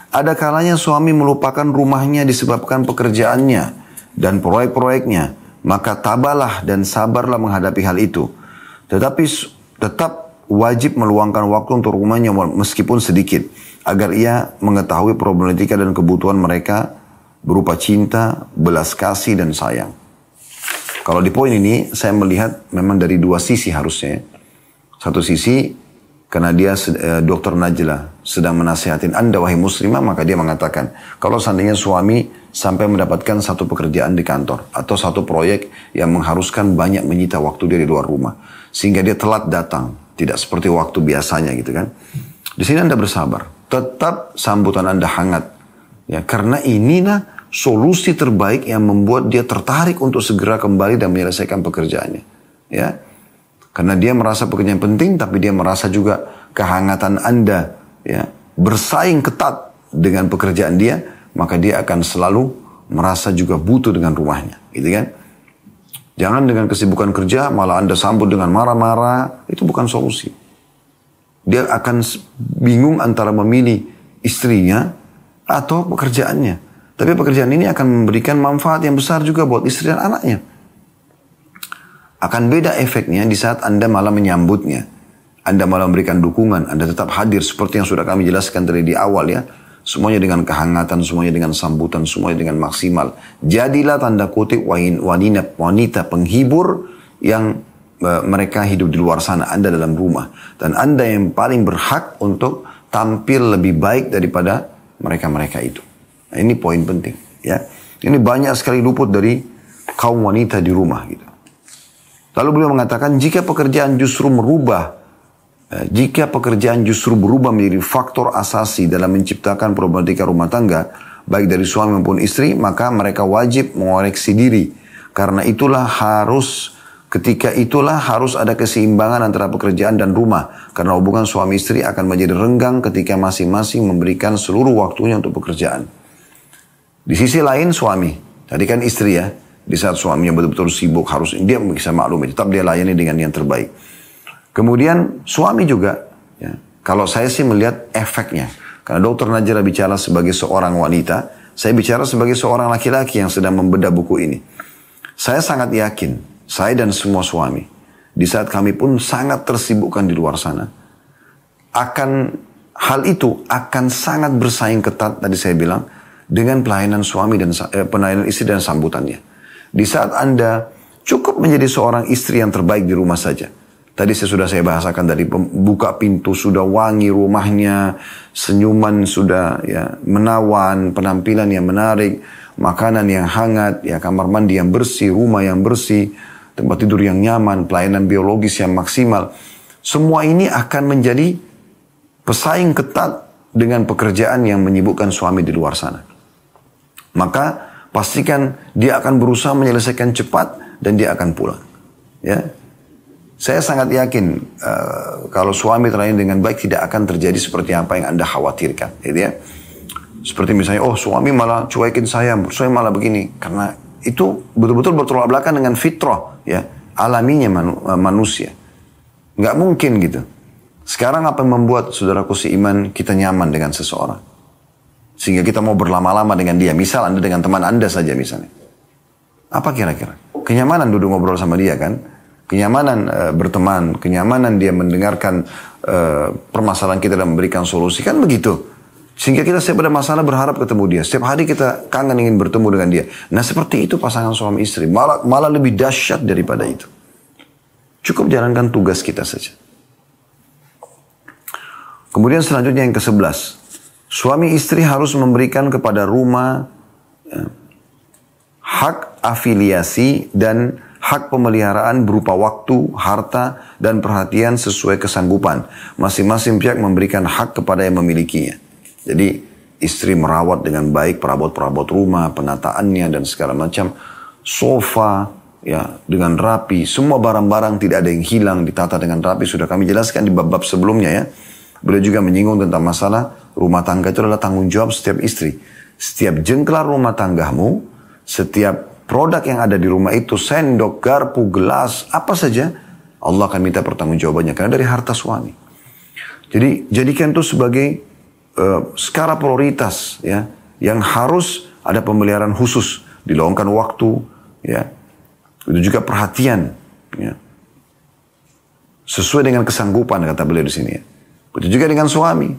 ada kalanya suami melupakan rumahnya disebabkan pekerjaannya dan proyek-proyeknya maka tabalah dan sabarlah menghadapi hal itu. Tetapi tetap wajib meluangkan waktu untuk rumahnya meskipun sedikit agar ia mengetahui problematika dan kebutuhan mereka berupa cinta, belas kasih dan sayang. Kalau di poin ini saya melihat memang dari dua sisi harusnya. Satu sisi karena dia eh, dokter Najla sedang menasihatin Anda wahai muslimah maka dia mengatakan kalau seandainya suami sampai mendapatkan satu pekerjaan di kantor atau satu proyek yang mengharuskan banyak menyita waktu dia di luar rumah sehingga dia telat datang tidak seperti waktu biasanya gitu kan di sini Anda bersabar tetap sambutan Anda hangat ya karena inilah solusi terbaik yang membuat dia tertarik untuk segera kembali dan menyelesaikan pekerjaannya ya karena dia merasa pekerjaan penting tapi dia merasa juga kehangatan Anda ya, bersaing ketat dengan pekerjaan dia, maka dia akan selalu merasa juga butuh dengan rumahnya, gitu kan? Jangan dengan kesibukan kerja malah Anda sambut dengan marah-marah, itu bukan solusi. Dia akan bingung antara memilih istrinya atau pekerjaannya. Tapi pekerjaan ini akan memberikan manfaat yang besar juga buat istri dan anaknya. Akan beda efeknya di saat Anda malah menyambutnya anda malah memberikan dukungan, Anda tetap hadir seperti yang sudah kami jelaskan tadi di awal ya. Semuanya dengan kehangatan, semuanya dengan sambutan, semuanya dengan maksimal. Jadilah tanda kutip wanita, wanita penghibur yang e, mereka hidup di luar sana, Anda dalam rumah. Dan Anda yang paling berhak untuk tampil lebih baik daripada mereka-mereka itu. Nah, ini poin penting ya. Ini banyak sekali luput dari kaum wanita di rumah gitu. Lalu beliau mengatakan jika pekerjaan justru merubah Eh, jika pekerjaan justru berubah menjadi faktor asasi dalam menciptakan problematika rumah tangga, baik dari suami maupun istri, maka mereka wajib mengoreksi diri. Karena itulah harus ketika itulah harus ada keseimbangan antara pekerjaan dan rumah. Karena hubungan suami istri akan menjadi renggang ketika masing-masing memberikan seluruh waktunya untuk pekerjaan. Di sisi lain suami, tadi kan istri ya, di saat suaminya betul-betul sibuk harus dia bisa maklumi, tetap dia layani dengan yang terbaik. Kemudian suami juga, ya, kalau saya sih melihat efeknya. Karena dokter Najera bicara sebagai seorang wanita, saya bicara sebagai seorang laki-laki yang sedang membedah buku ini. Saya sangat yakin, saya dan semua suami, di saat kami pun sangat tersibukkan di luar sana, akan hal itu akan sangat bersaing ketat tadi saya bilang dengan pelayanan suami dan eh, pelayanan istri dan sambutannya. Di saat Anda cukup menjadi seorang istri yang terbaik di rumah saja, Tadi saya sudah saya bahasakan dari buka pintu sudah wangi rumahnya, senyuman sudah ya menawan, penampilan yang menarik, makanan yang hangat, ya kamar mandi yang bersih, rumah yang bersih, tempat tidur yang nyaman, pelayanan biologis yang maksimal. Semua ini akan menjadi pesaing ketat dengan pekerjaan yang menyibukkan suami di luar sana. Maka pastikan dia akan berusaha menyelesaikan cepat dan dia akan pulang. Ya, saya sangat yakin uh, kalau suami terlayani dengan baik tidak akan terjadi seperti apa yang Anda khawatirkan. Gitu ya. Seperti misalnya, oh suami malah cuekin saya, suami malah begini. Karena itu betul-betul bertolak belakang dengan fitrah ya alaminya manu, eh, manusia. Nggak mungkin gitu. Sekarang apa yang membuat saudaraku seiman kita nyaman dengan seseorang? Sehingga kita mau berlama-lama dengan dia. Misal Anda dengan teman Anda saja misalnya. Apa kira-kira? Kenyamanan duduk ngobrol sama dia kan? kenyamanan e, berteman, kenyamanan dia mendengarkan e, permasalahan kita dan memberikan solusi kan begitu. Sehingga kita setiap ada masalah berharap ketemu dia. Setiap hari kita kangen ingin bertemu dengan dia. Nah seperti itu pasangan suami istri. Malah, malah lebih dahsyat daripada itu. Cukup jalankan tugas kita saja. Kemudian selanjutnya yang ke-11. Suami istri harus memberikan kepada rumah ya, hak afiliasi dan hak pemeliharaan berupa waktu, harta, dan perhatian sesuai kesanggupan. Masing-masing pihak memberikan hak kepada yang memilikinya. Jadi istri merawat dengan baik perabot-perabot rumah, penataannya, dan segala macam. Sofa, ya dengan rapi. Semua barang-barang tidak ada yang hilang, ditata dengan rapi. Sudah kami jelaskan di bab-bab sebelumnya ya. Beliau juga menyinggung tentang masalah rumah tangga itu adalah tanggung jawab setiap istri. Setiap jengklar rumah tanggamu, setiap produk yang ada di rumah itu, sendok, garpu, gelas, apa saja, Allah akan minta pertanggungjawabannya karena dari harta suami. Jadi jadikan itu sebagai uh, skala prioritas ya yang harus ada pemeliharaan khusus, diluangkan waktu ya. Itu juga perhatian ya. Sesuai dengan kesanggupan kata beliau di sini ya. Begitu juga dengan suami.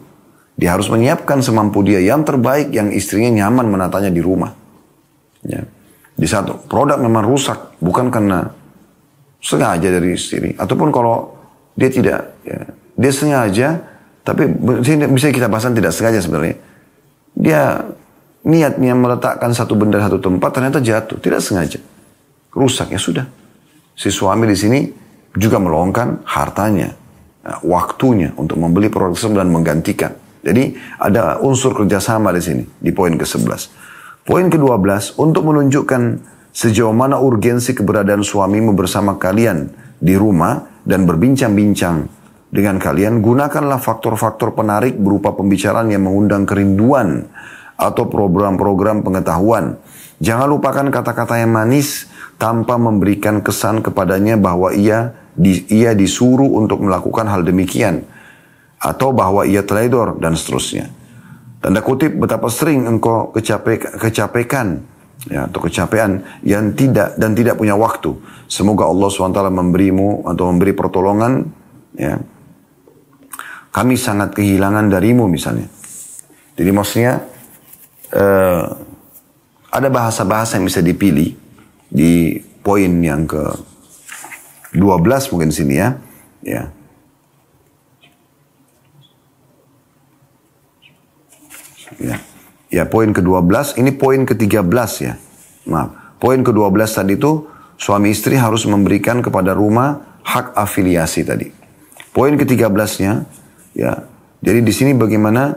Dia harus menyiapkan semampu dia yang terbaik yang istrinya nyaman menatanya di rumah. Ya. Di satu, produk memang rusak bukan karena sengaja dari istri ataupun kalau dia tidak ya, dia sengaja tapi bisa kita bahasan tidak sengaja sebenarnya. Dia niatnya meletakkan satu benda satu tempat ternyata jatuh, tidak sengaja. Rusak ya sudah. Si suami di sini juga melongkan hartanya, ya, waktunya untuk membeli produk tersebut dan menggantikan. Jadi ada unsur kerjasama di sini di poin ke-11. Poin ke-12, untuk menunjukkan sejauh mana urgensi keberadaan suamimu bersama kalian di rumah dan berbincang-bincang dengan kalian, gunakanlah faktor-faktor penarik berupa pembicaraan yang mengundang kerinduan atau program-program pengetahuan. Jangan lupakan kata-kata yang manis tanpa memberikan kesan kepadanya bahwa ia di, ia disuruh untuk melakukan hal demikian atau bahwa ia teledor dan seterusnya. Tanda kutip betapa sering engkau kecapekan, kecapekan ya, atau kecapean yang tidak dan tidak punya waktu. Semoga Allah SWT memberimu atau memberi pertolongan. Ya. Kami sangat kehilangan darimu misalnya. Jadi maksudnya uh, ada bahasa-bahasa yang bisa dipilih di poin yang ke 12 mungkin sini ya. Ya, Ya, ya poin ke-12, ini poin ke-13 ya. Maaf, poin ke-12 tadi itu suami istri harus memberikan kepada rumah hak afiliasi tadi. Poin ke-13-nya ya. Jadi di sini bagaimana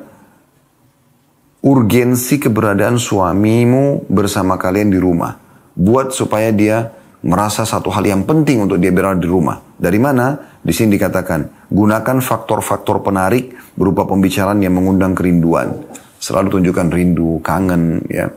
urgensi keberadaan suamimu bersama kalian di rumah. Buat supaya dia merasa satu hal yang penting untuk dia berada di rumah. Dari mana? Di sini dikatakan, gunakan faktor-faktor penarik berupa pembicaraan yang mengundang kerinduan. Selalu tunjukkan rindu, kangen, ya.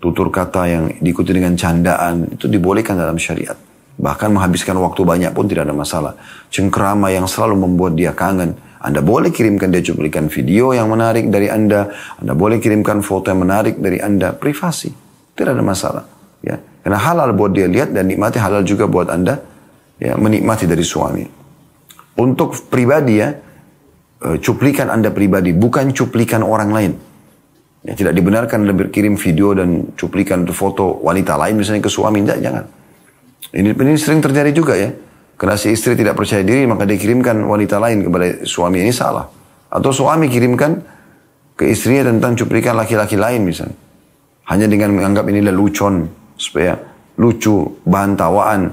Tutur kata yang diikuti dengan candaan itu dibolehkan dalam syariat. Bahkan menghabiskan waktu banyak pun tidak ada masalah. Cengkrama yang selalu membuat dia kangen. Anda boleh kirimkan dia cuplikan video yang menarik dari Anda. Anda boleh kirimkan foto yang menarik dari Anda. Privasi. Tidak ada masalah. Ya. Karena halal buat dia lihat dan nikmati halal juga buat Anda ya, menikmati dari suami. Untuk pribadi ya, Eh, cuplikan Anda pribadi, bukan cuplikan orang lain. Ya, tidak dibenarkan Anda berkirim video dan cuplikan foto wanita lain misalnya ke suami, tidak, jangan. Ini, ini sering terjadi juga ya. Karena si istri tidak percaya diri, maka dia kirimkan wanita lain kepada suami, ini salah. Atau suami kirimkan ke istrinya tentang cuplikan laki-laki lain misalnya. Hanya dengan menganggap ini lelucon, supaya lucu, bahan tawaan.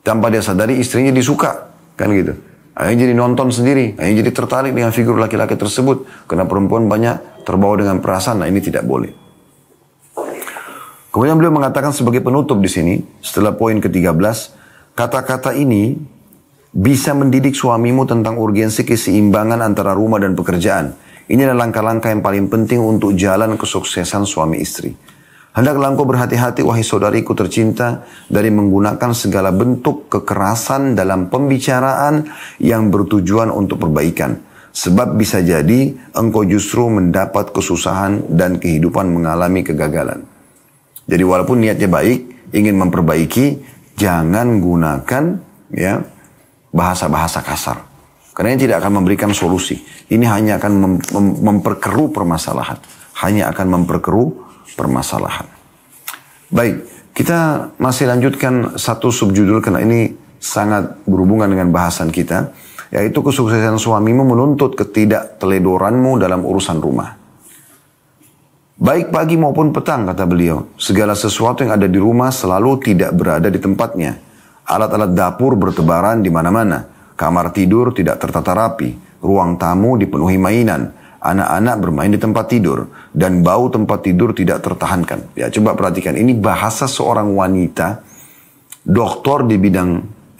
Tanpa dia sadari istrinya disuka, kan gitu. Akhirnya jadi nonton sendiri, akhirnya jadi tertarik dengan figur laki-laki tersebut. Karena perempuan banyak terbawa dengan perasaan, nah ini tidak boleh. Kemudian beliau mengatakan sebagai penutup di sini, setelah poin ke-13, kata-kata ini bisa mendidik suamimu tentang urgensi keseimbangan antara rumah dan pekerjaan. Ini adalah langkah-langkah yang paling penting untuk jalan kesuksesan suami istri. Hendaklah engkau berhati-hati wahai saudariku tercinta dari menggunakan segala bentuk kekerasan dalam pembicaraan yang bertujuan untuk perbaikan. Sebab bisa jadi engkau justru mendapat kesusahan dan kehidupan mengalami kegagalan. Jadi walaupun niatnya baik, ingin memperbaiki, jangan gunakan ya bahasa-bahasa kasar. Karena ini tidak akan memberikan solusi. Ini hanya akan mem mem memperkeruh permasalahan. Hanya akan memperkeruh permasalahan. Baik, kita masih lanjutkan satu subjudul karena ini sangat berhubungan dengan bahasan kita, yaitu kesuksesan suamimu menuntut ketidakteledoranmu dalam urusan rumah. Baik pagi maupun petang, kata beliau, segala sesuatu yang ada di rumah selalu tidak berada di tempatnya. Alat-alat dapur bertebaran di mana-mana, kamar tidur tidak tertata rapi, ruang tamu dipenuhi mainan, Anak-anak bermain di tempat tidur dan bau tempat tidur tidak tertahankan. Ya, coba perhatikan ini bahasa seorang wanita doktor di bidang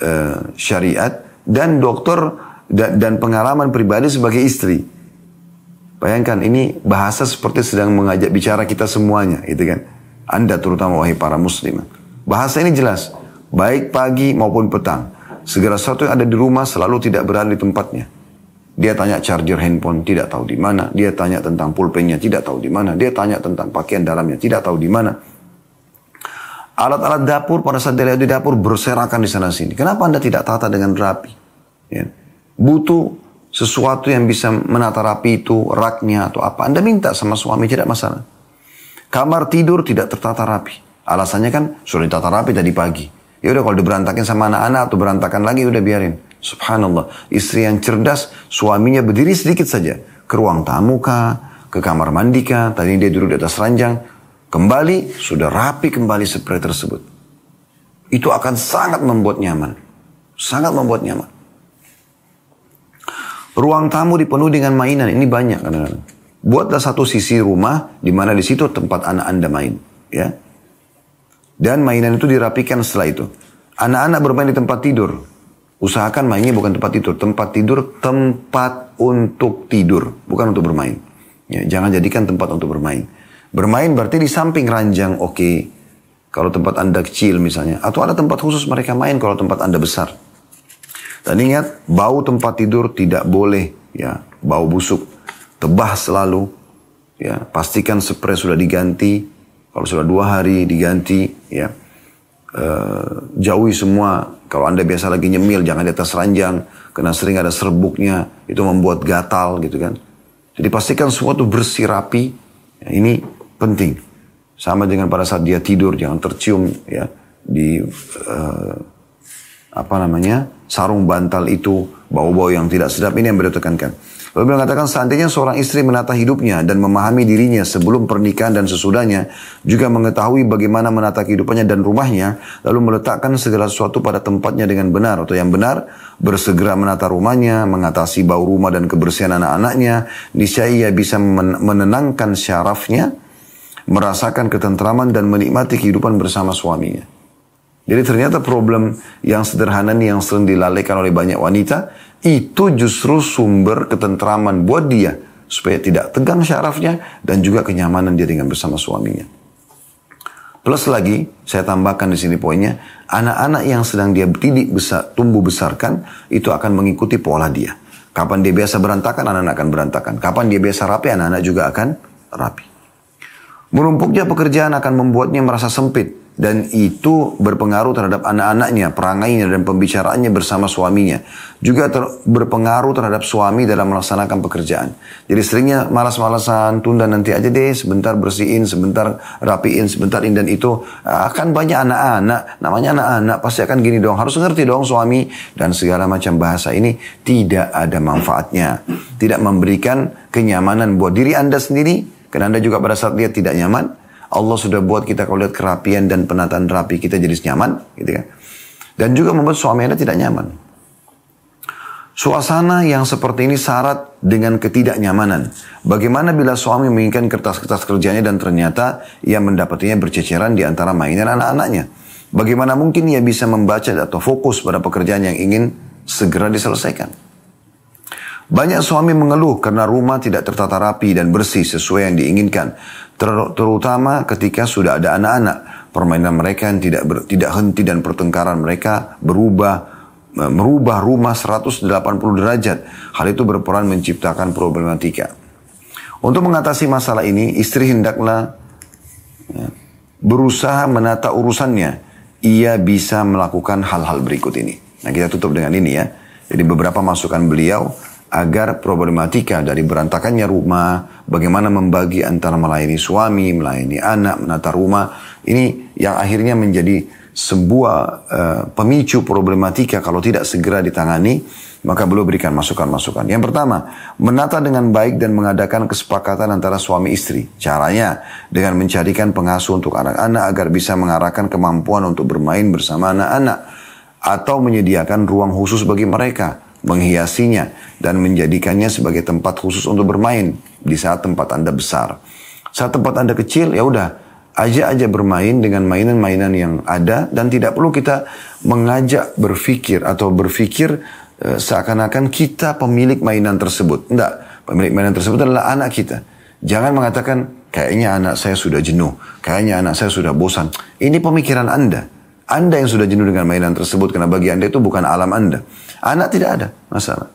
uh, syariat dan doktor da, dan pengalaman pribadi sebagai istri. Bayangkan ini bahasa seperti sedang mengajak bicara kita semuanya, gitu kan. Anda terutama wahai para muslim. Bahasa ini jelas, baik pagi maupun petang. Segera sesuatu yang ada di rumah selalu tidak berada di tempatnya. Dia tanya charger handphone tidak tahu di mana. Dia tanya tentang pulpennya tidak tahu di mana. Dia tanya tentang pakaian dalamnya tidak tahu di mana. Alat-alat dapur pada saat dia di dapur berserakan di sana sini. Kenapa anda tidak tata dengan rapi? Ya. Butuh sesuatu yang bisa menata rapi itu raknya atau apa. Anda minta sama suami tidak masalah. Kamar tidur tidak tertata rapi. Alasannya kan sudah ditata rapi tadi pagi. Ya udah kalau diberantakin sama anak-anak atau berantakan lagi udah biarin. Subhanallah, istri yang cerdas, suaminya berdiri sedikit saja. Ke ruang tamu kah, ke kamar mandi kah, tadi dia duduk di atas ranjang. Kembali, sudah rapi kembali spray tersebut. Itu akan sangat membuat nyaman. Sangat membuat nyaman. Ruang tamu dipenuhi dengan mainan, ini banyak kadang Buatlah satu sisi rumah, di mana di situ tempat anak anda main. ya. Dan mainan itu dirapikan setelah itu. Anak-anak bermain di tempat tidur, Usahakan mainnya bukan tempat tidur. Tempat tidur tempat untuk tidur, bukan untuk bermain. Ya, jangan jadikan tempat untuk bermain. Bermain berarti di samping ranjang, oke. Okay. Kalau tempat Anda kecil misalnya. Atau ada tempat khusus mereka main kalau tempat Anda besar. Dan ingat, bau tempat tidur tidak boleh. ya Bau busuk. Tebah selalu. ya Pastikan spray sudah diganti. Kalau sudah dua hari diganti. ya e, Jauhi semua kalau Anda biasa lagi nyemil, jangan di atas ranjang. Karena sering ada serbuknya, itu membuat gatal gitu kan. Jadi pastikan semua itu bersih, rapi. Ya, ini penting. Sama dengan pada saat dia tidur, jangan tercium ya di uh, apa namanya sarung bantal itu bau-bau yang tidak sedap ini yang beliau tekankan. Beliau mengatakan seandainya seorang istri menata hidupnya dan memahami dirinya sebelum pernikahan dan sesudahnya, juga mengetahui bagaimana menata kehidupannya dan rumahnya, lalu meletakkan segala sesuatu pada tempatnya dengan benar atau yang benar, bersegera menata rumahnya, mengatasi bau rumah dan kebersihan anak-anaknya, niscaya ia bisa menenangkan syarafnya, merasakan ketentraman dan menikmati kehidupan bersama suaminya. Jadi ternyata problem yang sederhana ini yang sering dilalaikan oleh banyak wanita itu justru sumber ketentraman buat dia supaya tidak tegang syarafnya dan juga kenyamanan dia dengan bersama suaminya. Plus lagi, saya tambahkan di sini poinnya, anak-anak yang sedang dia didik besar, tumbuh besarkan itu akan mengikuti pola dia. Kapan dia biasa berantakan, anak-anak akan berantakan. Kapan dia biasa rapi, anak-anak juga akan rapi. Merumpuknya pekerjaan akan membuatnya merasa sempit dan itu berpengaruh terhadap anak-anaknya, perangainya dan pembicaraannya bersama suaminya. Juga ter berpengaruh terhadap suami dalam melaksanakan pekerjaan. Jadi seringnya malas-malasan, tunda nanti aja deh, sebentar bersihin, sebentar rapiin, sebentar ini dan itu. Akan banyak anak-anak, namanya anak-anak pasti akan gini dong, harus ngerti dong suami dan segala macam bahasa ini tidak ada manfaatnya. Tidak memberikan kenyamanan buat diri Anda sendiri, karena Anda juga pada saat dia tidak nyaman, Allah sudah buat kita kalau lihat kerapian dan penataan rapi kita jadi nyaman, gitu kan. Dan juga membuat suami Anda tidak nyaman. Suasana yang seperti ini syarat dengan ketidaknyamanan. Bagaimana bila suami menginginkan kertas-kertas kerjanya dan ternyata ia mendapatinya berceceran di antara mainan anak-anaknya? Bagaimana mungkin ia bisa membaca atau fokus pada pekerjaan yang ingin segera diselesaikan? Banyak suami mengeluh karena rumah tidak tertata rapi dan bersih sesuai yang diinginkan. Ter terutama ketika sudah ada anak-anak, permainan mereka yang tidak ber, tidak henti dan pertengkaran mereka berubah e, merubah rumah 180 derajat. Hal itu berperan menciptakan problematika. Untuk mengatasi masalah ini, istri hendaklah ya, berusaha menata urusannya. Ia bisa melakukan hal-hal berikut ini. Nah, kita tutup dengan ini ya. Jadi beberapa masukan beliau agar problematika dari berantakannya rumah, bagaimana membagi antara melayani suami, melayani anak, menata rumah, ini yang akhirnya menjadi sebuah uh, pemicu problematika kalau tidak segera ditangani, maka beliau berikan masukan-masukan. Yang pertama, menata dengan baik dan mengadakan kesepakatan antara suami istri. Caranya dengan mencarikan pengasuh untuk anak-anak agar bisa mengarahkan kemampuan untuk bermain bersama anak-anak atau menyediakan ruang khusus bagi mereka menghiasinya, dan menjadikannya sebagai tempat khusus untuk bermain di saat tempat Anda besar. Saat tempat Anda kecil, ya udah, aja aja bermain dengan mainan-mainan yang ada dan tidak perlu kita mengajak berpikir atau berpikir e, eh, seakan-akan kita pemilik mainan tersebut. Enggak, pemilik mainan tersebut adalah anak kita. Jangan mengatakan kayaknya anak saya sudah jenuh, kayaknya anak saya sudah bosan. Ini pemikiran Anda. Anda yang sudah jenuh dengan mainan tersebut karena bagi Anda itu bukan alam Anda. Anak tidak ada masalah.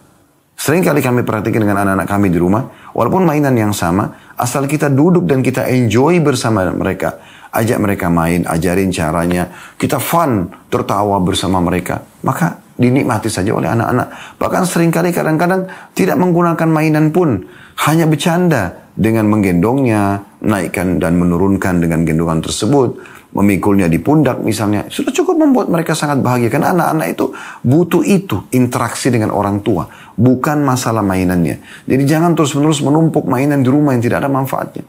Sering kali kami perhatikan dengan anak-anak kami di rumah, walaupun mainan yang sama, asal kita duduk dan kita enjoy bersama mereka, ajak mereka main, ajarin caranya, kita fun, tertawa bersama mereka, maka dinikmati saja oleh anak-anak. Bahkan sering kali kadang-kadang tidak menggunakan mainan pun, hanya bercanda dengan menggendongnya, naikkan dan menurunkan dengan gendongan tersebut memikulnya di pundak misalnya, sudah cukup membuat mereka sangat bahagia. Karena anak-anak itu butuh itu, interaksi dengan orang tua. Bukan masalah mainannya. Jadi jangan terus-menerus menumpuk mainan di rumah yang tidak ada manfaatnya.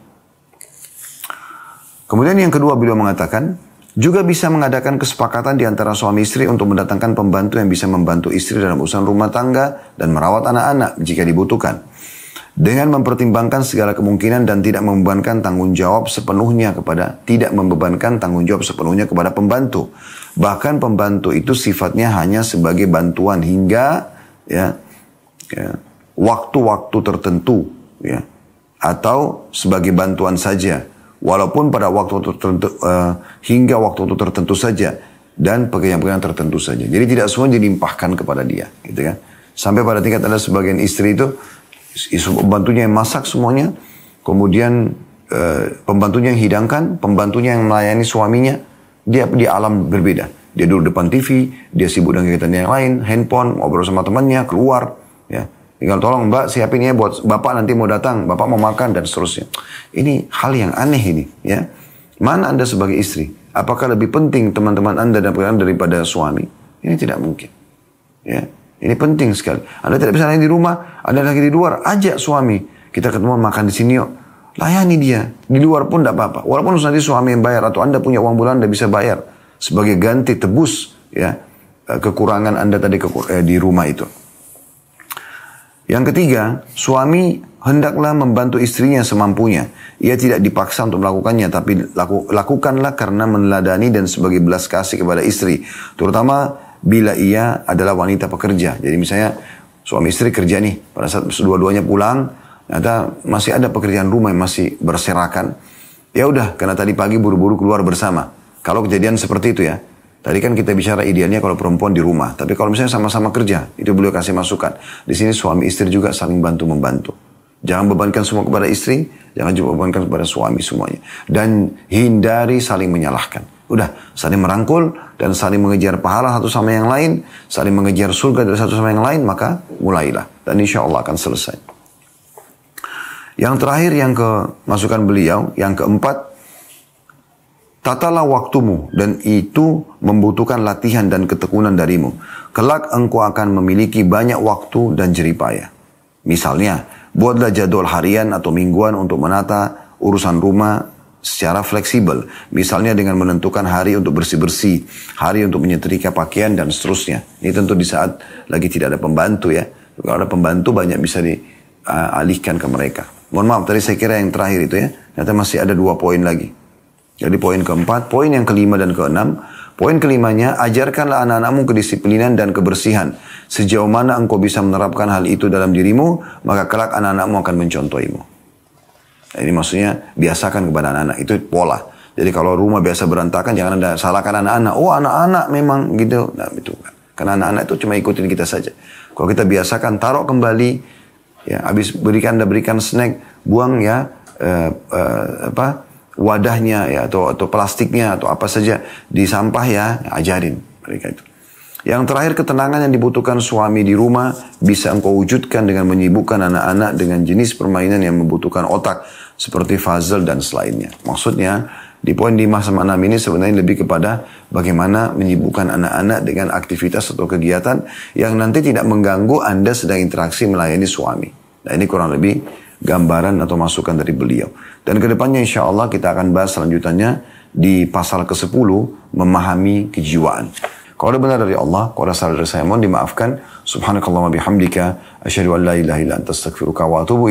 Kemudian yang kedua beliau mengatakan, juga bisa mengadakan kesepakatan di antara suami istri untuk mendatangkan pembantu yang bisa membantu istri dalam urusan rumah tangga dan merawat anak-anak jika dibutuhkan dengan mempertimbangkan segala kemungkinan dan tidak membebankan tanggung jawab sepenuhnya kepada tidak membebankan tanggung jawab sepenuhnya kepada pembantu. Bahkan pembantu itu sifatnya hanya sebagai bantuan hingga ya, ya waktu-waktu ya, tertentu ya atau sebagai bantuan saja walaupun pada waktu tertentu uh, hingga waktu tertentu saja dan pekerjaan-pekerjaan tertentu saja. Jadi tidak semua dilimpahkan kepada dia gitu ya Sampai pada tingkat ada sebagian istri itu pembantunya yang masak semuanya, kemudian e, pembantunya yang hidangkan, pembantunya yang melayani suaminya, dia di alam berbeda. Dia duduk depan TV, dia sibuk dengan kegiatan yang lain, handphone, ngobrol sama temannya, keluar, ya. Tinggal tolong mbak siapin ya buat bapak nanti mau datang, bapak mau makan dan seterusnya. Ini hal yang aneh ini, ya. Mana anda sebagai istri? Apakah lebih penting teman-teman anda dan pekerjaan daripada suami? Ini tidak mungkin, ya. Ini penting sekali. Anda tidak bisa lain di rumah, Anda lagi di luar, ajak suami. Kita ketemu makan di sini yuk. Layani dia. Di luar pun tidak apa-apa. Walaupun nanti suami yang bayar atau Anda punya uang bulan Anda bisa bayar. Sebagai ganti tebus ya eh, kekurangan Anda tadi eh, di rumah itu. Yang ketiga, suami hendaklah membantu istrinya semampunya. Ia tidak dipaksa untuk melakukannya, tapi laku, lakukanlah karena meneladani dan sebagai belas kasih kepada istri. Terutama bila ia adalah wanita pekerja. Jadi misalnya suami istri kerja nih, pada saat dua-duanya pulang, ternyata masih ada pekerjaan rumah yang masih berserakan. Ya udah, karena tadi pagi buru-buru keluar bersama. Kalau kejadian seperti itu ya, Tadi kan kita bicara idealnya kalau perempuan di rumah, tapi kalau misalnya sama-sama kerja, itu beliau kasih masukan. Di sini suami istri juga saling bantu membantu. Jangan bebankan semua kepada istri, jangan juga bebankan kepada suami semuanya. Dan hindari saling menyalahkan. Udah saling merangkul dan saling mengejar pahala satu sama yang lain, saling mengejar surga dari satu sama yang lain, maka mulailah. Dan insya Allah akan selesai. Yang terakhir yang ke masukan beliau, yang keempat, tatalah waktumu dan itu membutuhkan latihan dan ketekunan darimu. Kelak engkau akan memiliki banyak waktu dan jeripaya. Misalnya, buatlah jadwal harian atau mingguan untuk menata urusan rumah, secara fleksibel. Misalnya dengan menentukan hari untuk bersih-bersih, hari untuk menyetrika pakaian dan seterusnya. Ini tentu di saat lagi tidak ada pembantu ya. Kalau ada pembantu banyak bisa dialihkan ke mereka. Mohon maaf tadi saya kira yang terakhir itu ya. Ternyata masih ada dua poin lagi. Jadi poin keempat, poin yang kelima dan keenam. Poin kelimanya, ajarkanlah anak-anakmu kedisiplinan dan kebersihan. Sejauh mana engkau bisa menerapkan hal itu dalam dirimu, maka kelak anak-anakmu akan mencontohimu. Ini maksudnya biasakan kepada anak-anak itu pola. Jadi kalau rumah biasa berantakan jangan ada salahkan anak-anak. Oh anak-anak memang gitu. Nah itu kan. karena anak-anak itu cuma ikutin kita saja. Kalau kita biasakan taruh kembali, ya habis berikan anda berikan snack, buang ya eh, eh, apa wadahnya ya atau atau plastiknya atau apa saja di sampah ya ajarin mereka itu. Yang terakhir ketenangan yang dibutuhkan suami di rumah bisa engkau wujudkan dengan menyibukkan anak-anak dengan jenis permainan yang membutuhkan otak seperti Fazl dan selainnya. Maksudnya di poin di sama enam ini sebenarnya lebih kepada bagaimana menyibukkan anak-anak dengan aktivitas atau kegiatan yang nanti tidak mengganggu Anda sedang interaksi melayani suami. Nah ini kurang lebih gambaran atau masukan dari beliau. Dan kedepannya insya Allah kita akan bahas selanjutnya di pasal ke-10 memahami kejiwaan. Kalau benar dari Allah, kalau ada salah dari saya mohon dimaafkan. Subhanakallah bihamdika. Asyadu an la ilaha ila anta astaghfiruka wa atubu